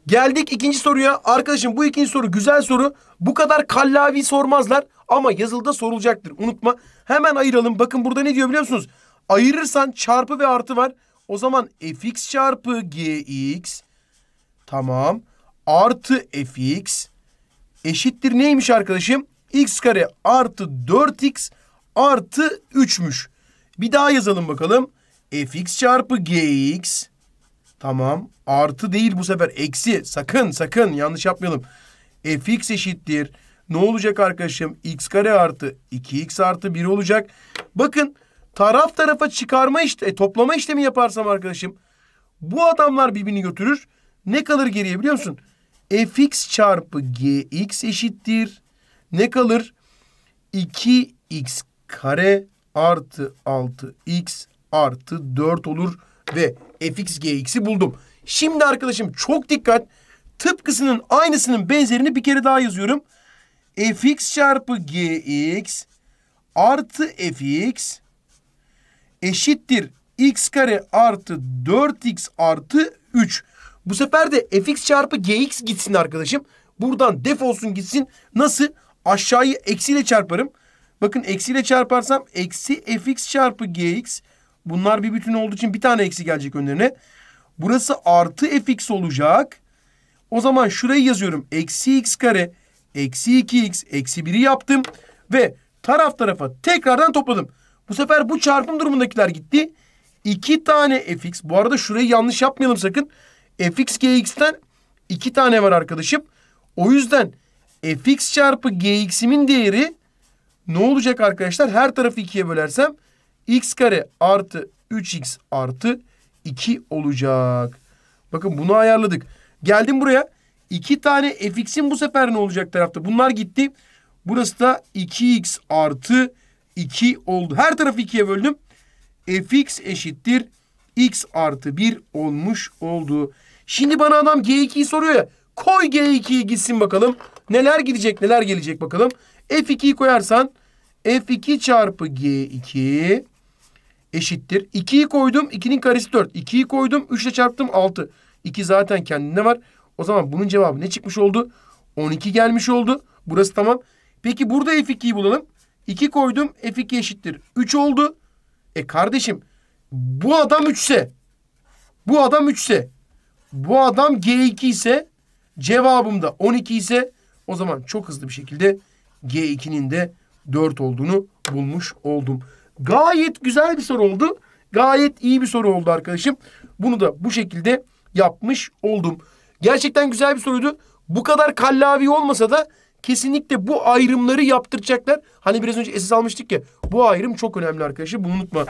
Speaker 1: Geldik ikinci soruya. Arkadaşım bu ikinci soru güzel soru. Bu kadar kallavi sormazlar ama yazılıda sorulacaktır. Unutma. Hemen ayıralım. Bakın burada ne diyor biliyor musunuz? Ayırırsan çarpı ve artı var. O zaman fx çarpı gx tamam artı fx eşittir neymiş arkadaşım? x kare artı 4x artı 3'müş. Bir daha yazalım bakalım. fx çarpı gx Tamam. Artı değil bu sefer. Eksi. Sakın sakın yanlış yapmayalım. fx eşittir. Ne olacak arkadaşım? x kare artı 2x artı 1 olacak. Bakın taraf tarafa çıkarma işte e, toplama işlemi yaparsam arkadaşım bu adamlar birbirini götürür. Ne kalır geriye biliyor musun? fx çarpı gx eşittir. Ne kalır? 2x kare artı 6x artı 4 olur ve fx gx'i buldum. Şimdi arkadaşım çok dikkat. Tıpkısının aynısının benzerini bir kere daha yazıyorum. fx çarpı gx artı fx eşittir x kare artı 4x artı 3. Bu sefer de fx çarpı gx gitsin arkadaşım. Buradan def olsun gitsin. Nasıl? Aşağıyı eksiyle çarparım. Bakın eksiyle çarparsam eksi fx çarpı gx Bunlar bir bütün olduğu için bir tane eksi gelecek önlerine. Burası artı fx olacak. O zaman şurayı yazıyorum. Eksi x kare, eksi 2x, eksi 1'i yaptım. Ve taraf tarafa tekrardan topladım. Bu sefer bu çarpım durumundakiler gitti. İki tane fx. Bu arada şurayı yanlış yapmayalım sakın. fx gx'ten iki tane var arkadaşım. O yüzden fx çarpı gx'imin değeri ne olacak arkadaşlar? Her tarafı ikiye bölersem x kare artı 3x artı 2 olacak. Bakın bunu ayarladık. Geldim buraya. İki tane fx'in bu sefer ne olacak tarafta? Bunlar gitti. Burası da 2x artı 2 oldu. Her tarafı 2'ye böldüm. fx eşittir. x artı 1 olmuş oldu. Şimdi bana adam g2'yi soruyor ya. Koy g2'yi gitsin bakalım. Neler gidecek neler gelecek bakalım. f2'yi koyarsan f2 çarpı g2 eşittir. 2'yi koydum. 2'nin karesi 4. 2'yi koydum. 3 ile çarptım 6. 2 zaten kendine var. O zaman bunun cevabı ne çıkmış oldu? 12 gelmiş oldu. Burası tamam. Peki burada F2'yi bulalım. 2 koydum. F2 eşittir. 3 oldu. E kardeşim bu adam 3 ise bu adam 3 ise bu adam G2 ise cevabım da 12 ise o zaman çok hızlı bir şekilde G2'nin de 4 olduğunu bulmuş oldum. Gayet güzel bir soru oldu. Gayet iyi bir soru oldu arkadaşım. Bunu da bu şekilde yapmış oldum. Gerçekten güzel bir soruydu. Bu kadar kallavi olmasa da kesinlikle bu ayrımları yaptıracaklar. Hani biraz önce esas almıştık ya. Bu ayrım çok önemli arkadaşım. Bunu unutma.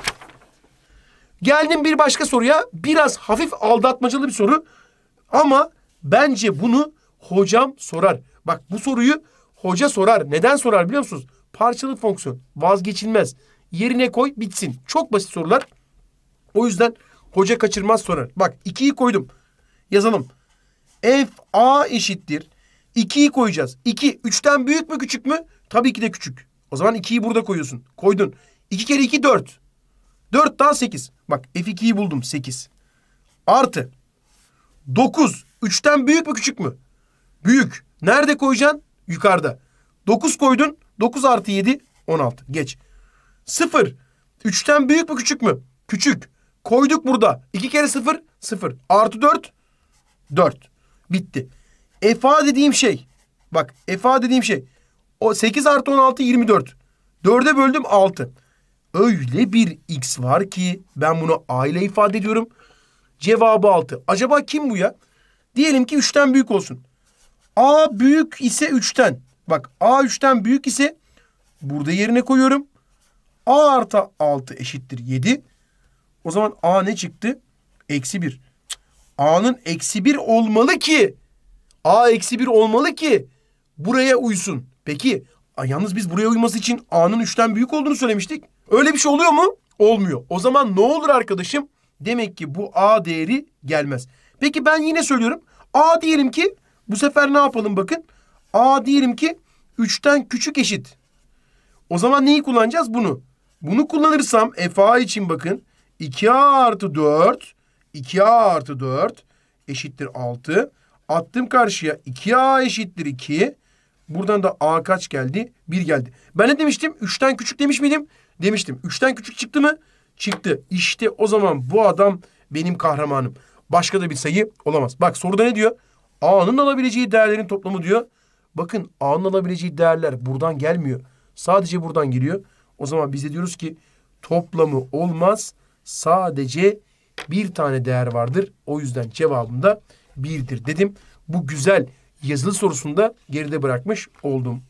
Speaker 1: Geldim bir başka soruya. Biraz hafif aldatmacalı bir soru. Ama bence bunu hocam sorar. Bak bu soruyu hoca sorar. Neden sorar biliyor musunuz? Parçalı fonksiyon. Vazgeçilmez yerine koy bitsin. Çok basit sorular. O yüzden hoca kaçırmaz sorar. Bak 2'yi koydum. Yazalım. F A eşittir. 2'yi koyacağız. 2 3'ten büyük mü küçük mü? Tabii ki de küçük. O zaman 2'yi burada koyuyorsun. Koydun. 2 kere 2 4. 4 daha 8. Bak F2'yi buldum 8. Artı 9. 3'ten büyük mü küçük mü? Büyük. Nerede koyacaksın? Yukarıda. 9 koydun. 9 artı 7 16. Geç. Sıfır. Üçten büyük mü küçük mü? Küçük. Koyduk burada. İki kere sıfır, sıfır. Artı dört, dört. Bitti. Efa dediğim şey. Bak efa dediğim şey. O sekiz artı on altı yirmi dört. Dörde böldüm altı. Öyle bir x var ki ben bunu a ile ifade ediyorum. Cevabı altı. Acaba kim bu ya? Diyelim ki üçten büyük olsun. A büyük ise üçten. Bak A üçten büyük ise burada yerine koyuyorum. A artı 6 eşittir 7. O zaman A ne çıktı? Eksi 1. A'nın eksi 1 olmalı ki. A eksi 1 olmalı ki buraya uysun. Peki yalnız biz buraya uyması için A'nın 3'ten büyük olduğunu söylemiştik. Öyle bir şey oluyor mu? Olmuyor. O zaman ne olur arkadaşım? Demek ki bu A değeri gelmez. Peki ben yine söylüyorum. A diyelim ki bu sefer ne yapalım bakın. A diyelim ki 3'ten küçük eşit. O zaman neyi kullanacağız? Bunu. Bunu kullanırsam FA için bakın 2A artı 4 2A artı 4 eşittir 6. Attım karşıya 2A eşittir 2. Buradan da A kaç geldi? 1 geldi. Ben ne demiştim? 3'ten küçük demiş miydim? Demiştim. 3'ten küçük çıktı mı? Çıktı. İşte o zaman bu adam benim kahramanım. Başka da bir sayı olamaz. Bak soruda ne diyor? A'nın alabileceği değerlerin toplamı diyor. Bakın A'nın alabileceği değerler buradan gelmiyor. Sadece buradan geliyor. O zaman biz diyoruz ki toplamı olmaz. Sadece bir tane değer vardır. O yüzden cevabım da birdir dedim. Bu güzel yazılı sorusunda geride bırakmış oldum.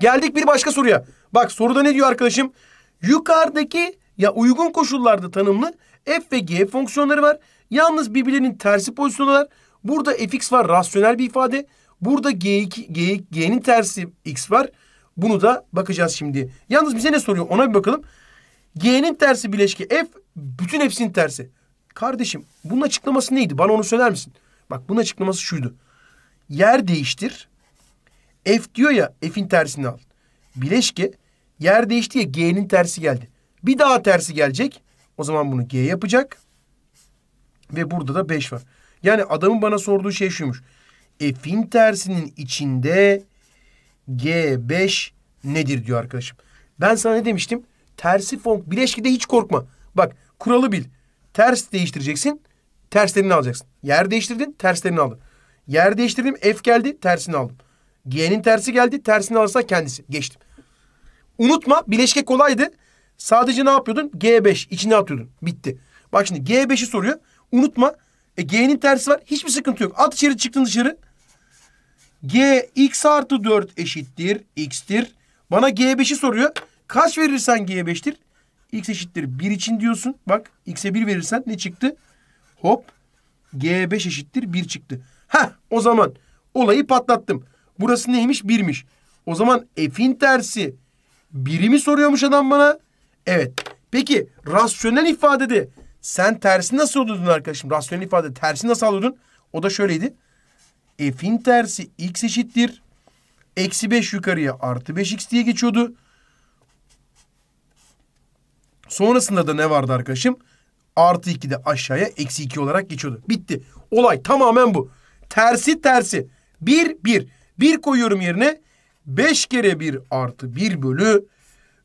Speaker 1: Geldik bir başka soruya. Bak soruda ne diyor arkadaşım? Yukarıdaki ya uygun koşullarda tanımlı f ve g fonksiyonları var. Yalnız birbirlerinin tersi pozisyonlar. Burada fx var rasyonel bir ifade. Burada g2, g, g'nin tersi x var. Bunu da bakacağız şimdi. Yalnız bize ne soruyor ona bir bakalım. G'nin tersi bileşki F bütün hepsinin tersi. Kardeşim bunun açıklaması neydi? Bana onu söyler misin? Bak bunun açıklaması şuydu. Yer değiştir. F diyor ya F'in tersini al. Bileşki, yer değişti ya G'nin tersi geldi. Bir daha tersi gelecek. O zaman bunu G yapacak. Ve burada da 5 var. Yani adamın bana sorduğu şey şuymuş. F'in tersinin içinde G5 nedir diyor arkadaşım. Ben sana ne demiştim? Tersi fonk bileşkide hiç korkma. Bak kuralı bil. Ters değiştireceksin. Terslerini alacaksın. Yer değiştirdin terslerini aldın. Yer değiştirdim F geldi tersini aldım. G'nin tersi geldi tersini alırsa kendisi. Geçtim. Unutma bileşke kolaydı. Sadece ne yapıyordun? G5 içine atıyordun. Bitti. Bak şimdi G5'i soruyor. Unutma. E, G'nin tersi var. Hiçbir sıkıntı yok. At içeri çıktın dışarı. G x artı 4 eşittir x'tir. Bana G5'i soruyor. Kaç verirsen G5'tir. X eşittir 1 için diyorsun. Bak x'e 1 verirsen ne çıktı? Hop G5 eşittir 1 çıktı. Ha o zaman olayı patlattım. Burası neymiş? 1'miş. O zaman f'in tersi 1'i mi soruyormuş adam bana? Evet. Peki rasyonel ifadede sen tersi nasıl alıyordun arkadaşım? Rasyonel ifade tersi nasıl alıyordun? O da şöyleydi. E, f'in tersi x eşittir. Eksi 5 yukarıya artı 5x diye geçiyordu. Sonrasında da ne vardı arkadaşım? Artı 2 de aşağıya eksi 2 olarak geçiyordu. Bitti. Olay tamamen bu. Tersi tersi. 1, 1. 1 koyuyorum yerine. 5 kere 1 artı 1 bölü.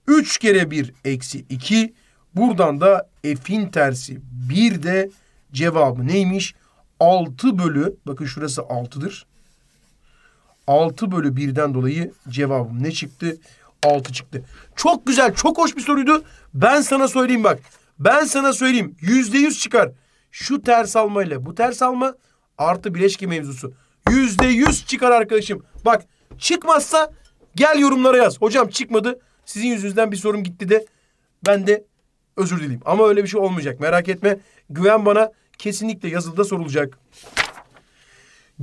Speaker 1: 3 kere 1 eksi 2. Buradan da e f'in tersi 1 de cevabı neymiş? 6 bölü bakın şurası 6'dır. 6 bölü 1'den dolayı cevabım ne çıktı? 6 çıktı. Çok güzel, çok hoş bir soruydu. Ben sana söyleyeyim bak. Ben sana söyleyeyim. Yüzde yüz çıkar. Şu ters alma ile bu ters alma artı bileşki mevzusu. Yüzde yüz çıkar arkadaşım. Bak çıkmazsa gel yorumlara yaz. Hocam çıkmadı. Sizin yüzünüzden bir sorum gitti de ben de özür dileyim. Ama öyle bir şey olmayacak. Merak etme. Güven bana kesinlikle yazılıda sorulacak.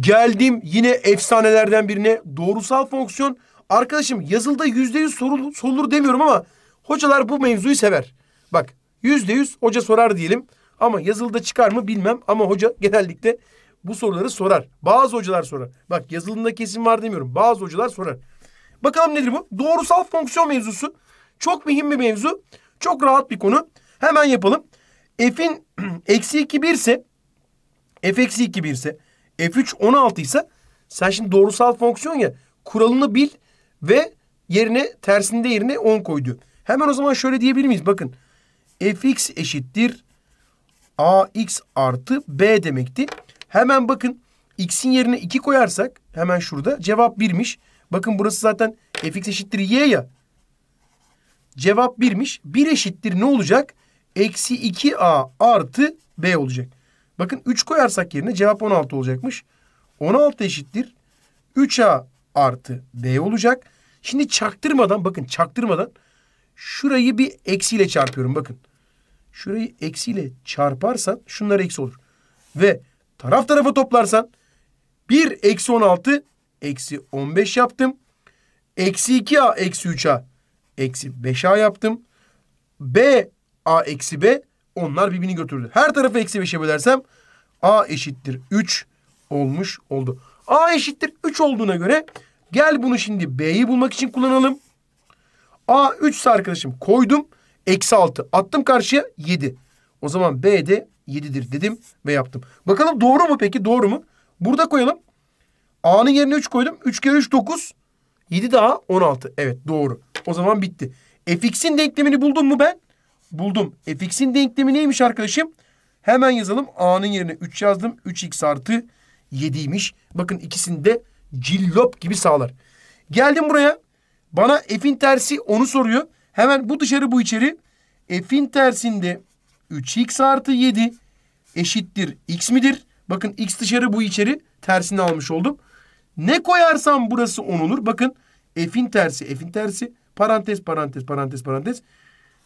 Speaker 1: Geldim yine efsanelerden birine doğrusal fonksiyon. Arkadaşım yazılıda yüzde yüz sorulur demiyorum ama hocalar bu mevzuyu sever. Bak yüzde yüz hoca sorar diyelim ama yazılıda çıkar mı bilmem ama hoca genellikle bu soruları sorar. Bazı hocalar sorar. Bak yazılımda kesin var demiyorum. Bazı hocalar sorar. Bakalım nedir bu? Doğrusal fonksiyon mevzusu. Çok mühim bir mevzu. Çok rahat bir konu. Hemen yapalım f'in eksi 2 1 ise f eksi 2 1 ise f3 16 ise sen şimdi doğrusal fonksiyon ya kuralını bil ve yerine tersinde yerine 10 koydu. Hemen o zaman şöyle diyebilir miyiz? Bakın fx eşittir ax artı b demekti. Hemen bakın x'in yerine 2 koyarsak hemen şurada cevap 1'miş. Bakın burası zaten fx eşittir y ya. Cevap 1'miş. 1 eşittir ne olacak? eksi 2a artı b olacak. Bakın 3 koyarsak yerine cevap 16 olacakmış. 16 eşittir 3a artı b olacak. Şimdi çaktırmadan bakın çaktırmadan şurayı bir eksiyle çarpıyorum bakın. Şurayı eksiyle çarparsan şunlar eksi olur. Ve taraf tarafa toplarsan 1 eksi 16 eksi 15 yaptım. Eksi 2a eksi 3a eksi 5a yaptım. b A eksi B onlar birbirini götürdü. Her tarafı eksi 5'e bölersem A eşittir 3 olmuş oldu. A eşittir 3 olduğuna göre gel bunu şimdi B'yi bulmak için kullanalım. A 3 ise arkadaşım koydum. Eksi 6 attım karşıya 7. O zaman B de 7'dir dedim ve yaptım. Bakalım doğru mu peki doğru mu? Burada koyalım. A'nın yerine 3 koydum. 3 kere 3 9. 7 daha 16. Evet doğru. O zaman bitti. Fx'in denklemini buldum mu ben? buldum. fx'in denklemi neymiş arkadaşım? Hemen yazalım. a'nın yerine 3 yazdım. 3x artı 7'ymiş. Bakın ikisini de cillop gibi sağlar. Geldim buraya. Bana f'in tersi onu soruyor. Hemen bu dışarı bu içeri. f'in tersinde 3x artı 7 eşittir x midir? Bakın x dışarı bu içeri tersini almış oldum. Ne koyarsam burası 10 olur. Bakın f'in tersi f'in tersi parantez parantez parantez parantez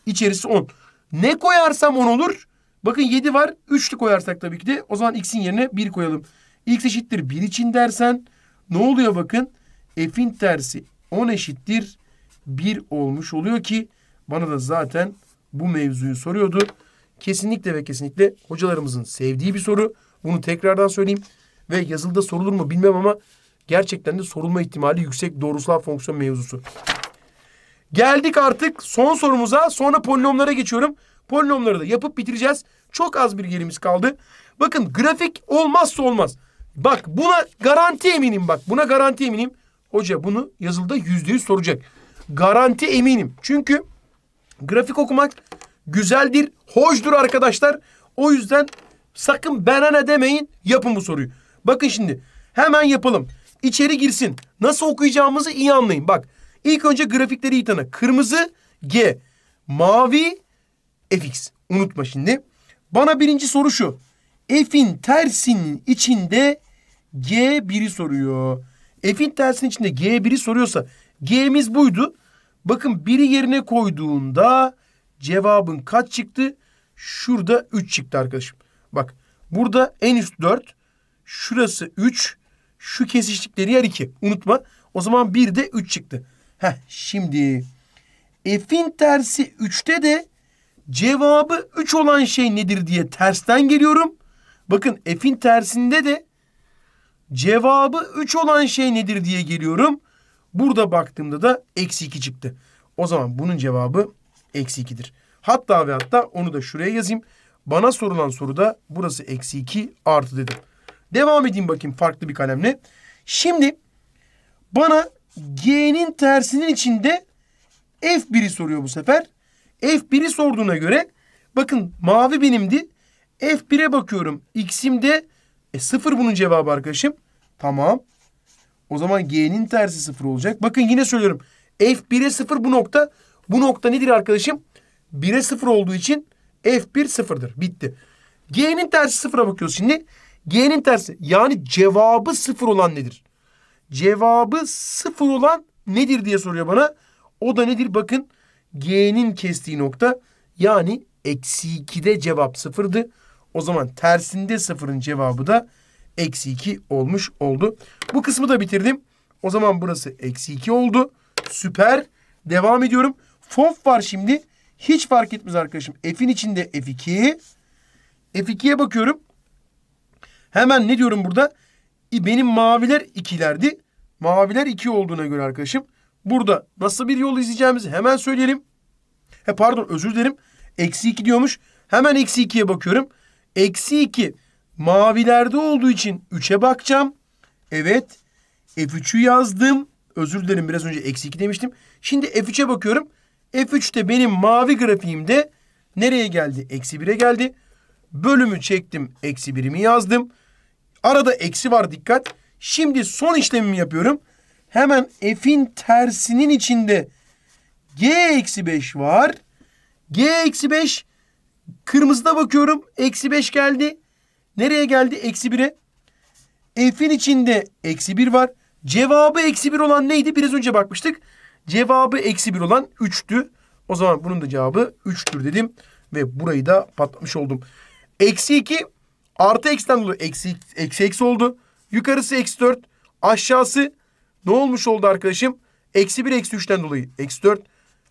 Speaker 1: İçerisi 10. Ne koyarsam 10 olur. Bakın 7 var. 3'lü koyarsak tabii ki de. O zaman x'in yerine 1 koyalım. x eşittir 1 için dersen ne oluyor bakın. f'in tersi 10 eşittir 1 olmuş oluyor ki bana da zaten bu mevzuyu soruyordu. Kesinlikle ve kesinlikle hocalarımızın sevdiği bir soru. Bunu tekrardan söyleyeyim. Ve yazılıda sorulur mu bilmem ama gerçekten de sorulma ihtimali yüksek doğrusal fonksiyon mevzusu. Geldik artık son sorumuza. Sonra polinomlara geçiyorum. Polinomları da yapıp bitireceğiz. Çok az bir yerimiz kaldı. Bakın grafik olmazsa olmaz. Bak buna garanti eminim bak. Buna garanti eminim. Hoca bunu yazılıda yüzde yüz soracak. Garanti eminim. Çünkü grafik okumak güzeldir, hoşdur arkadaşlar. O yüzden sakın benene demeyin. Yapın bu soruyu. Bakın şimdi hemen yapalım. İçeri girsin. Nasıl okuyacağımızı iyi anlayın. Bak İlk önce grafikleri iyi tanı. Kırmızı G, mavi fx. Unutma şimdi. Bana birinci soru şu. F'in tersinin içinde G1'i soruyor. F'in tersinin içinde G1'i soruyorsa G'miz buydu. Bakın biri yerine koyduğunda cevabın kaç çıktı? Şurada 3 çıktı arkadaşım. Bak burada en üst 4. Şurası 3. Şu kesiştikleri yer 2. Unutma. O zaman 1 de 3 çıktı. Heh, şimdi f'in tersi 3'te de cevabı 3 olan şey nedir diye tersten geliyorum. Bakın f'in tersinde de cevabı 3 olan şey nedir diye geliyorum. Burada baktığımda da eksi 2 çıktı. O zaman bunun cevabı eksi 2'dir. Hatta ve hatta onu da şuraya yazayım. Bana sorulan soruda burası eksi 2 artı dedim. Devam edeyim bakayım farklı bir kalemle. Şimdi bana G'nin tersinin içinde F1'i soruyor bu sefer. F1'i sorduğuna göre bakın mavi benimdi. F1'e bakıyorum. X'im de e, 0 bunun cevabı arkadaşım. Tamam. O zaman G'nin tersi sıfır olacak. Bakın yine söylüyorum. F1'e sıfır bu nokta. Bu nokta nedir arkadaşım? 1'e sıfır olduğu için F1 sıfırdır. Bitti. G'nin tersi sıfıra bakıyoruz şimdi. G'nin tersi yani cevabı sıfır olan nedir? cevabı sıfır olan nedir diye soruyor bana. O da nedir? Bakın G'nin kestiği nokta yani eksi 2'de cevap sıfırdı. O zaman tersinde sıfırın cevabı da eksi 2 olmuş oldu. Bu kısmı da bitirdim. O zaman burası eksi 2 oldu. Süper. Devam ediyorum. Fof var şimdi. Hiç fark etmez arkadaşım. F'in içinde F2. F2'ye bakıyorum. Hemen ne diyorum burada? benim maviler ikilerdi. Maviler iki olduğuna göre arkadaşım burada nasıl bir yol izleyeceğimizi hemen söyleyelim. He pardon özür dilerim. Eksi iki diyormuş. Hemen eksi ikiye bakıyorum. Eksi iki mavilerde olduğu için üçe bakacağım. Evet. F3'ü yazdım. Özür dilerim biraz önce eksi iki demiştim. Şimdi F3'e bakıyorum. F3'te benim mavi grafiğimde nereye geldi? Eksi 1'e geldi. Bölümü çektim. Eksi birimi yazdım. Arada eksi var dikkat. Şimdi son işlemimi yapıyorum. Hemen f'in tersinin içinde g eksi 5 var. G eksi 5 kırmızıda bakıyorum. Eksi 5 geldi. Nereye geldi? Eksi 1'e. F'in içinde eksi 1 var. Cevabı eksi 1 olan neydi? Biraz önce bakmıştık. Cevabı eksi 1 olan 3'tü. O zaman bunun da cevabı 3'tür dedim. Ve burayı da patlamış oldum. Eksi 2 Artı x'ten dolayı eksi, eksi eksi oldu. Yukarısı eksi 4. Aşağısı ne olmuş oldu arkadaşım? Eksi 1 eksi 3'ten dolayı eksi 4.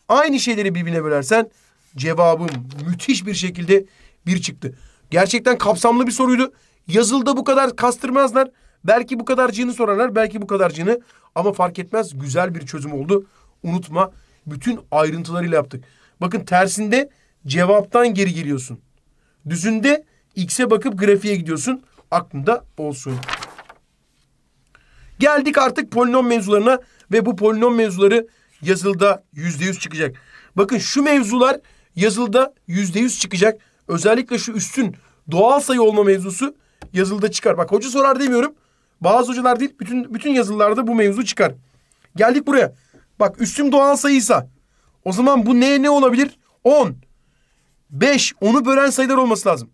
Speaker 1: Aynı şeyleri birbirine bölersen cevabım müthiş bir şekilde bir çıktı. Gerçekten kapsamlı bir soruydu. Yazılda bu kadar kastırmazlar. Belki bu kadarcığını sorarlar. Belki bu kadarcığını. Ama fark etmez. Güzel bir çözüm oldu. Unutma. Bütün ayrıntılarıyla yaptık. Bakın tersinde cevaptan geri geliyorsun. Düzünde X'e bakıp grafiğe gidiyorsun. Aklında olsun. Geldik artık polinom mevzularına ve bu polinom mevzuları yazılda yüzde yüz çıkacak. Bakın şu mevzular yazılda yüzde yüz çıkacak. Özellikle şu üstün doğal sayı olma mevzusu yazılda çıkar. Bak hoca sorar demiyorum. Bazı hocalar değil bütün bütün yazılılarda bu mevzu çıkar. Geldik buraya. Bak üstüm doğal sayıysa o zaman bu ne ne olabilir? 10. 5 onu bölen sayılar olması lazım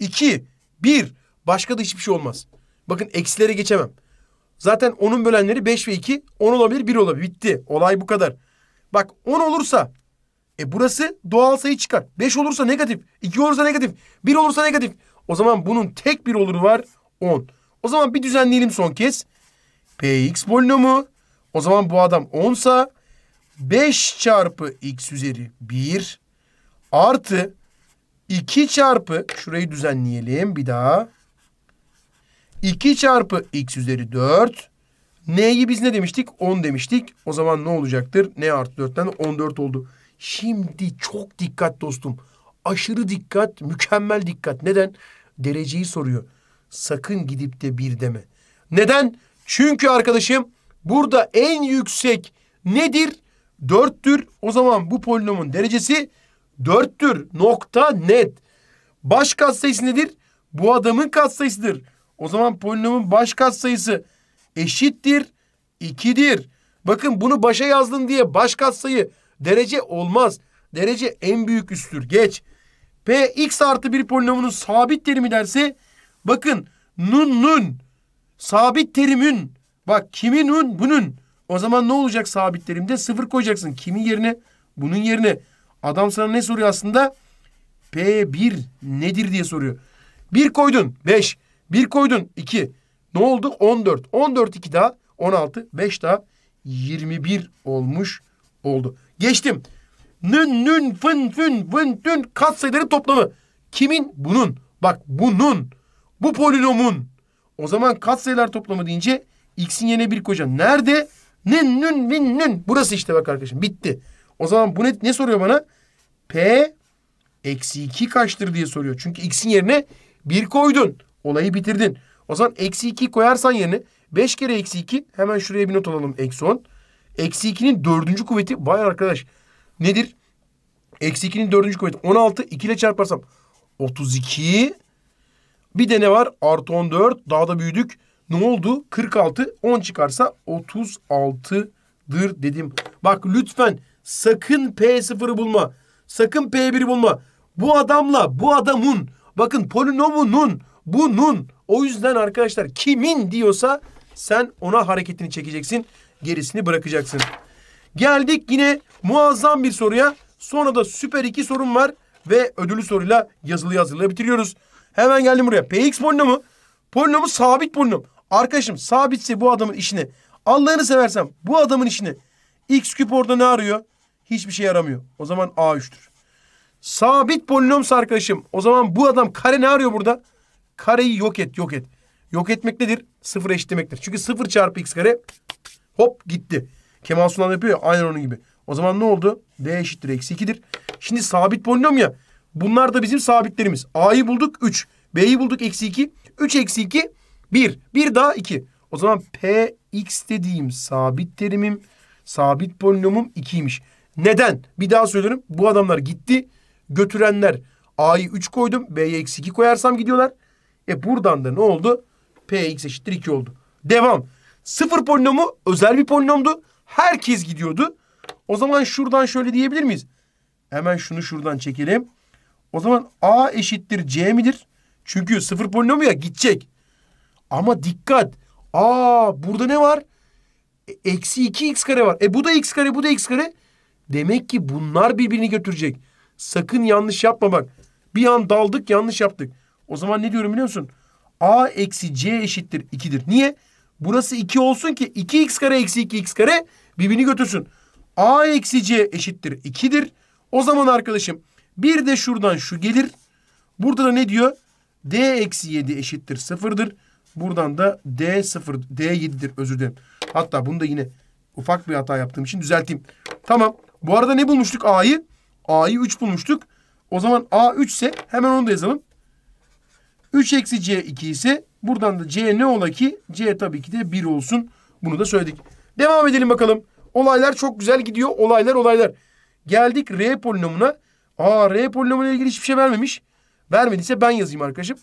Speaker 1: iki, bir. Başka da hiçbir şey olmaz. Bakın eksilere geçemem. Zaten onun bölenleri beş ve iki. On olabilir, bir olabilir. Bitti. Olay bu kadar. Bak on olursa e burası doğal sayı çıkar. Beş olursa negatif, iki olursa negatif, bir olursa negatif. O zaman bunun tek bir oluru var on. O zaman bir düzenleyelim son kez. Px polinomu. O zaman bu adam 10 sa 5 çarpı x üzeri 1 artı 2 çarpı şurayı düzenleyelim bir daha. 2 çarpı x üzeri 4. N'yi biz ne demiştik? 10 demiştik. O zaman ne olacaktır? N artı 4'ten 14 oldu. Şimdi çok dikkat dostum. Aşırı dikkat, mükemmel dikkat. Neden? Dereceyi soruyor. Sakın gidip de bir deme. Neden? Çünkü arkadaşım burada en yüksek nedir? 4'tür. O zaman bu polinomun derecesi dörttür. Nokta net. Baş katsayısı nedir? Bu adamın katsayısıdır. O zaman polinomun baş katsayısı eşittir 2'dir. Bakın bunu başa yazdın diye baş katsayı derece olmaz. Derece en büyük üsttür. Geç. P x artı bir polinomunun sabit terimi derse bakın nun nun sabit terimin bak kimin nun bunun o zaman ne olacak sabit terimde sıfır koyacaksın kimin yerine bunun yerine Adam sana ne soruyor aslında? P1 nedir diye soruyor. Bir koydun 5. Bir koydun 2. Ne oldu? 14. 14 2 daha 16. 5 daha 21 olmuş oldu. Geçtim. Nün nün fın fün vın tün katsayıların toplamı. Kimin? Bunun. Bak bunun. Bu polinomun. O zaman katsayılar toplamı deyince x'in yerine bir koyacaksın. Nerede? Nün nün nün nün. Burası işte bak arkadaşım. Bitti. O zaman bu ne, ne soruyor bana? P eksi 2 kaçtır diye soruyor. Çünkü x'in yerine 1 koydun. Olayı bitirdin. O zaman eksi 2 koyarsan yerine 5 kere eksi 2 hemen şuraya bir not alalım. Eksi 10. Eksi 2'nin dördüncü kuvveti bay arkadaş. Nedir? Eksi 2'nin dördüncü kuvveti 16. 2 ile çarparsam 32. Bir de ne var? Artı 14. Daha da büyüdük. Ne oldu? 46. 10 çıkarsa 36'dır dedim. Bak lütfen Sakın P0'ı bulma. Sakın P1'i bulma. Bu adamla bu adamın bakın polinomunun bunun o yüzden arkadaşlar kimin diyorsa sen ona hareketini çekeceksin. Gerisini bırakacaksın. Geldik yine muazzam bir soruya. Sonra da süper iki sorum var. Ve ödülü soruyla yazılı yazılı bitiriyoruz. Hemen geldim buraya. Px polinomu. Polinomu sabit polinom. Arkadaşım sabitse bu adamın işini. Allah'ını seversen bu adamın işini X küp orada ne arıyor? Hiçbir şey aramıyor. O zaman A3'tür. Sabit polinomsa arkadaşım. O zaman bu adam kare ne arıyor burada? Kareyi yok et, yok et. Yok etmek nedir? Sıfır eşitlemektir. Çünkü sıfır çarpı x kare hop gitti. Kemal Sunal yapıyor ya aynen onun gibi. O zaman ne oldu? D eşittir eksi 2'dir. Şimdi sabit polinom ya. Bunlar da bizim sabitlerimiz. A'yı bulduk 3. B'yi bulduk eksi 2. 3 eksi 2 1. 1 daha 2. O zaman P x dediğim sabit terimim Sabit polinomum 2'ymiş. Neden? Bir daha söylerim. Bu adamlar gitti. Götürenler A'yı 3 koydum. B'ye eksi 2 koyarsam gidiyorlar. E buradan da ne oldu? Px eşittir 2 oldu. Devam. Sıfır polinomu özel bir polinomdu. Herkes gidiyordu. O zaman şuradan şöyle diyebilir miyiz? Hemen şunu şuradan çekelim. O zaman A eşittir C midir? Çünkü sıfır polinomu ya gidecek. Ama dikkat. Aa burada ne var? eksi 2x kare var. E bu da x kare bu da x kare. Demek ki bunlar birbirini götürecek. Sakın yanlış yapma bak. Bir an daldık yanlış yaptık. O zaman ne diyorum biliyor musun? A eksi C eşittir 2'dir. Niye? Burası 2 olsun ki 2x kare eksi 2x kare birbirini götürsün. A eksi C eşittir 2'dir. O zaman arkadaşım bir de şuradan şu gelir. Burada da ne diyor? D eksi 7 eşittir 0'dır. Buradan da D0, D7'dir özür dilerim. Hatta bunu da yine ufak bir hata yaptığım için düzelteyim. Tamam. Bu arada ne bulmuştuk A'yı? A'yı 3 bulmuştuk. O zaman A 3 ise hemen onu da yazalım. 3 eksi C 2 ise buradan da C ne ola ki? C tabii ki de 1 olsun. Bunu da söyledik. Devam edelim bakalım. Olaylar çok güzel gidiyor. Olaylar olaylar. Geldik R polinomuna. Aa R polinomuna ilgili hiçbir şey vermemiş. Vermediyse ben yazayım arkadaşım.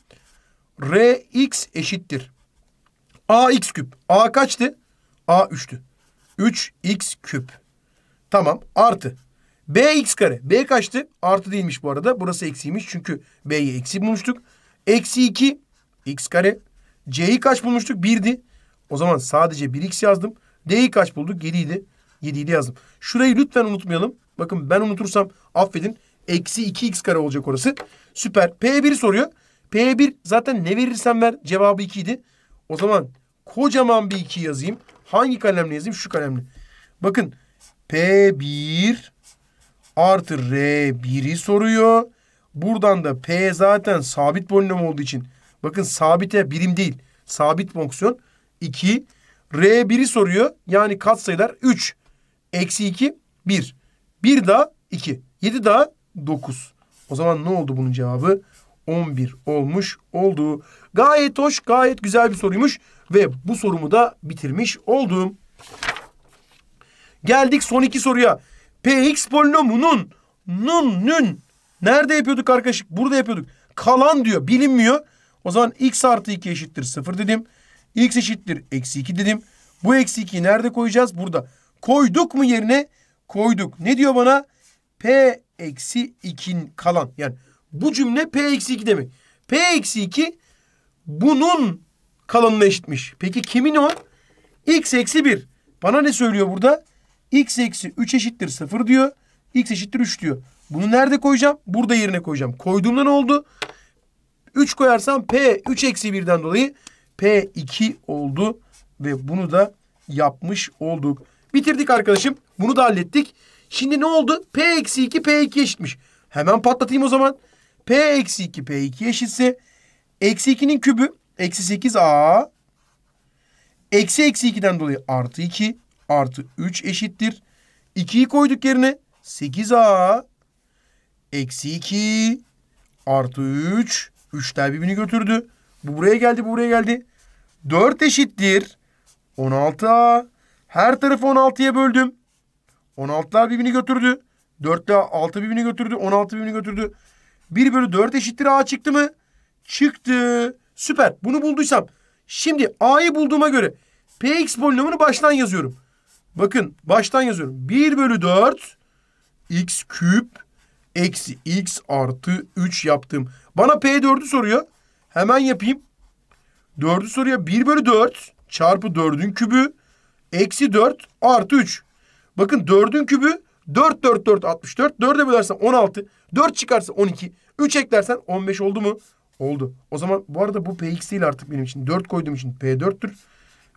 Speaker 1: Rx eşittir. Ax küp. A kaçtı? A 3'tü. 3x küp. Tamam artı. Bx kare. B kaçtı? Artı değilmiş bu arada. Burası eksiymiş çünkü B'yi eksi bulmuştuk. Eksi 2 x kare. C'yi kaç bulmuştuk? 1'di. O zaman sadece 1x yazdım. D'yi kaç bulduk? 7 idi. 7 idi yazdım. Şurayı lütfen unutmayalım. Bakın ben unutursam affedin. Eksi 2x kare olacak orası. Süper. P1'i soruyor. P1 zaten ne verirsen ver cevabı 2 idi. O zaman kocaman bir 2 yazayım. Hangi kalemle yazayım? Şu kalemle. Bakın P1 artı R1'i soruyor. Buradan da P zaten sabit polinom olduğu için. Bakın sabite birim değil. Sabit fonksiyon 2. R1'i soruyor. Yani katsayılar 3. Eksi 2 1. 1 daha 2. 7 daha 9. O zaman ne oldu bunun cevabı? 11 olmuş olduğu Gayet hoş, gayet güzel bir soruymuş ve bu sorumu da bitirmiş oldum. Geldik son iki soruya. Px polinomunun nun nün nerede yapıyorduk arkadaşlık? Burada yapıyorduk. Kalan diyor bilinmiyor. O zaman x artı 2 eşittir 0 dedim. x eşittir eksi 2 dedim. Bu eksi 2'yi nerede koyacağız? Burada. Koyduk mu yerine? Koyduk. Ne diyor bana? P eksi 2'nin kalan. Yani bu cümle P eksi 2 demek. P eksi 2 bunun kalanına eşitmiş. Peki kimin o? X eksi 1. Bana ne söylüyor burada? X eksi 3 eşittir 0 diyor. X eşittir 3 diyor. Bunu nerede koyacağım? Burada yerine koyacağım. Koyduğumda ne oldu? 3 koyarsam P 3 eksi 1'den dolayı P 2 oldu. Ve bunu da yapmış olduk. Bitirdik arkadaşım. Bunu da hallettik. Şimdi ne oldu? P eksi 2 P 2 eşitmiş. Hemen patlatayım o zaman. P eksi 2 P2 eşitse eksi 2'nin kübü eksi 8 A. Eksi eksi 2'den dolayı artı 2 artı 3 eşittir. 2'yi koyduk yerine 8 A. Eksi 2 artı 3. 3 3'ler birbirini götürdü. Bu buraya geldi bu buraya geldi. 4 eşittir. 16 A. Her tarafı 16'ya böldüm. 16'lar birbirini götürdü. 4 ile 6 birbirini götürdü. 16 birbirini götürdü. 1 bölü 4 eşittir A çıktı mı? Çıktı. Süper. Bunu bulduysam. Şimdi A'yı bulduğuma göre Px polinomunu baştan yazıyorum. Bakın baştan yazıyorum. 1 bölü 4 x küp eksi x artı 3 yaptım. Bana P4'ü soruyor. Hemen yapayım. 4'ü soruyor. 1 bölü 4 çarpı 4'ün kübü eksi 4 artı 3. Bakın 4'ün kübü 4 4 4 64. 4'e bölersen 16. 4 çıkarsa 12. 3 eklersen 15 oldu mu? Oldu. O zaman bu arada bu px değil artık benim için. 4 koyduğum için p4'tür.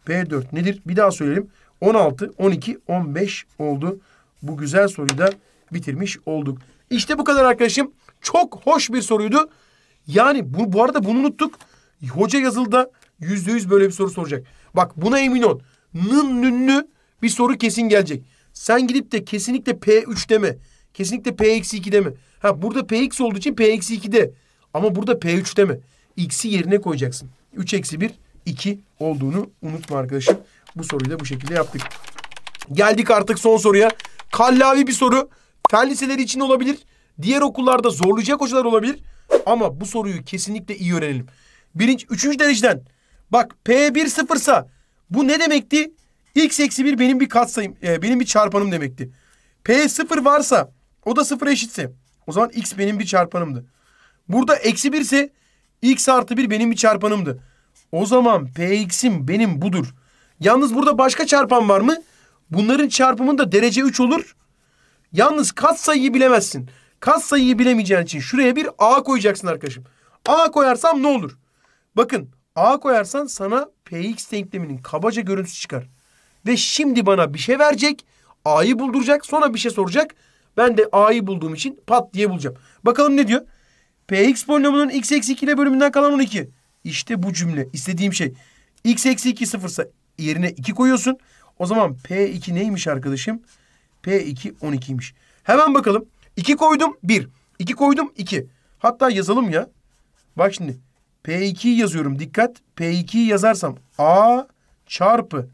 Speaker 1: p4 nedir? Bir daha söyleyelim. 16, 12, 15 oldu. Bu güzel soruyu da bitirmiş olduk. İşte bu kadar arkadaşım. Çok hoş bir soruydu. Yani bu, bu arada bunu unuttuk. Hoca yazılda yüzde yüz böyle bir soru soracak. Bak buna emin ol. Nın nünlü bir soru kesin gelecek. Sen gidip de kesinlikle P3 deme. Kesinlikle P-2 deme. Ha burada P-X olduğu için P-2 de. Ama burada P3 deme. X'i yerine koyacaksın. 3 eksi 1, 2 olduğunu unutma arkadaşım. Bu soruyu da bu şekilde yaptık. Geldik artık son soruya. Kallavi bir soru. Fen liseleri için olabilir. Diğer okullarda zorlayacak hocalar olabilir. Ama bu soruyu kesinlikle iyi öğrenelim. Birinci, üçüncü dereceden. Bak P1 sıfırsa bu ne demekti? X eksi 1 benim bir katsayım. E, benim bir çarpanım demekti. P 0 varsa o da 0 eşitse o zaman X benim bir çarpanımdı. Burada eksi 1 ise X artı 1 benim bir çarpanımdı. O zaman Px'im benim budur. Yalnız burada başka çarpan var mı? Bunların çarpımında derece 3 olur. Yalnız katsayıyı bilemezsin. Katsayıyı bilemeyeceğin için şuraya bir A koyacaksın arkadaşım. A koyarsam ne olur? Bakın A koyarsan sana Px denkleminin kabaca görüntüsü çıkar ve şimdi bana bir şey verecek. A'yı bulduracak sonra bir şey soracak. Ben de A'yı bulduğum için pat diye bulacağım. Bakalım ne diyor? Px polinomunun x eksi 2 ile bölümünden kalan 12. İşte bu cümle istediğim şey. x eksi 2 sıfırsa yerine 2 koyuyorsun. O zaman P2 neymiş arkadaşım? P2 12'ymiş. Hemen bakalım. 2 koydum 1. 2 koydum 2. Hatta yazalım ya. Bak şimdi. P2'yi yazıyorum. Dikkat. P2'yi yazarsam A çarpı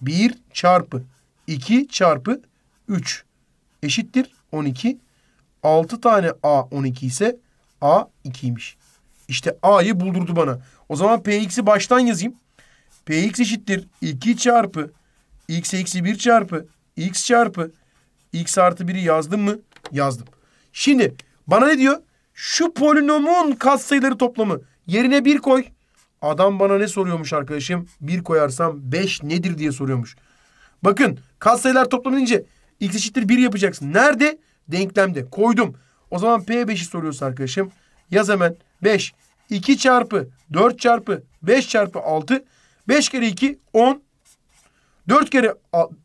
Speaker 1: 1 çarpı 2 çarpı 3 eşittir 12. 6 tane A 12 ise A 2'ymiş. İşte A'yı buldurdu bana. O zaman Px'i baştan yazayım. Px eşittir 2 çarpı x eksi 1 çarpı x çarpı x artı 1'i yazdım mı? Yazdım. Şimdi bana ne diyor? Şu polinomun katsayıları toplamı. Yerine 1 koy. Adam bana ne soruyormuş arkadaşım? Bir koyarsam beş nedir diye soruyormuş. Bakın kat sayılar toplanınca x eşittir bir yapacaksın. Nerede? Denklemde. Koydum. O zaman P5'i soruyorsa arkadaşım yaz hemen 5. 2 çarpı 4 çarpı 5 çarpı 6. 5 kere 2 10. 4 kere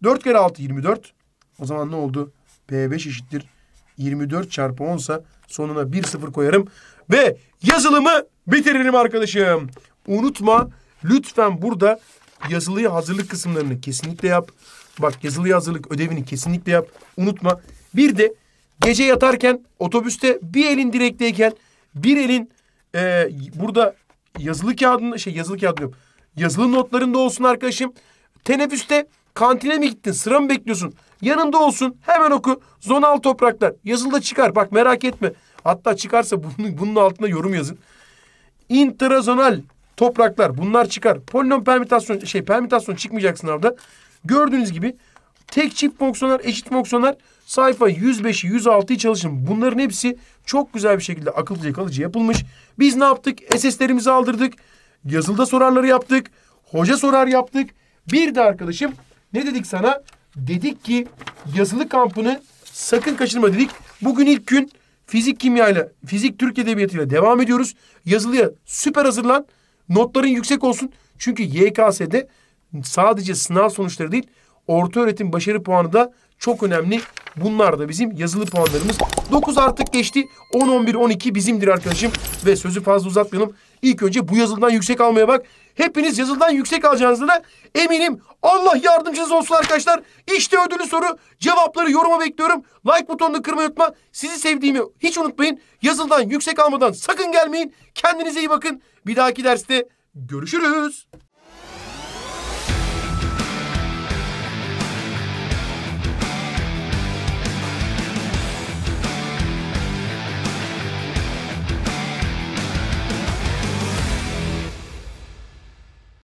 Speaker 1: 4 kere 6 24. O zaman ne oldu? P5 eşittir 24 çarpı 10 sonuna bir sıfır koyarım ve yazılımı bitiririm arkadaşım. Unutma lütfen burada yazılıya hazırlık kısımlarını kesinlikle yap. Bak yazılıya hazırlık ödevini kesinlikle yap. Unutma. Bir de gece yatarken otobüste bir elin direkteyken bir elin e, burada yazılı kağıdında şey yazılı kağıdı yok. Yazılı notlarında olsun arkadaşım. Teneffüste kantine mi gittin? Sıra mı bekliyorsun? Yanında olsun. Hemen oku. Zonal topraklar. Yazılıda çıkar. Bak merak etme. Hatta çıkarsa bunun, bunun altına yorum yazın. intrazonal topraklar bunlar çıkar. Polinom permütasyon şey permütasyon çıkmayacak sınavda. Gördüğünüz gibi tek çift fonksiyonlar, eşit fonksiyonlar sayfa 105'i 106'yı çalışın. Bunların hepsi çok güzel bir şekilde akıllıca kalıcı yapılmış. Biz ne yaptık? SS'lerimizi aldırdık. Yazılda sorarları yaptık. Hoca sorar yaptık. Bir de arkadaşım ne dedik sana? Dedik ki yazılı kampını sakın kaçırma dedik. Bugün ilk gün fizik kimyayla, fizik Türk edebiyatıyla devam ediyoruz. Yazılıya süper hazırlan. Notların yüksek olsun. Çünkü YKS'de sadece sınav sonuçları değil, orta öğretim başarı puanı da çok önemli. Bunlar da bizim yazılı puanlarımız. 9 artık geçti. 10, 11, 12 bizimdir arkadaşım. Ve sözü fazla uzatmayalım. İlk önce bu yazılıdan yüksek almaya bak. Hepiniz yazıldan yüksek alacağınızda da eminim. Allah yardımcınız olsun arkadaşlar. İşte ödülü soru. Cevapları yoruma bekliyorum. Like butonunu kırmayı unutma. Sizi sevdiğimi hiç unutmayın. Yazıldan yüksek almadan sakın gelmeyin. Kendinize iyi bakın. Bir dahaki derste görüşürüz.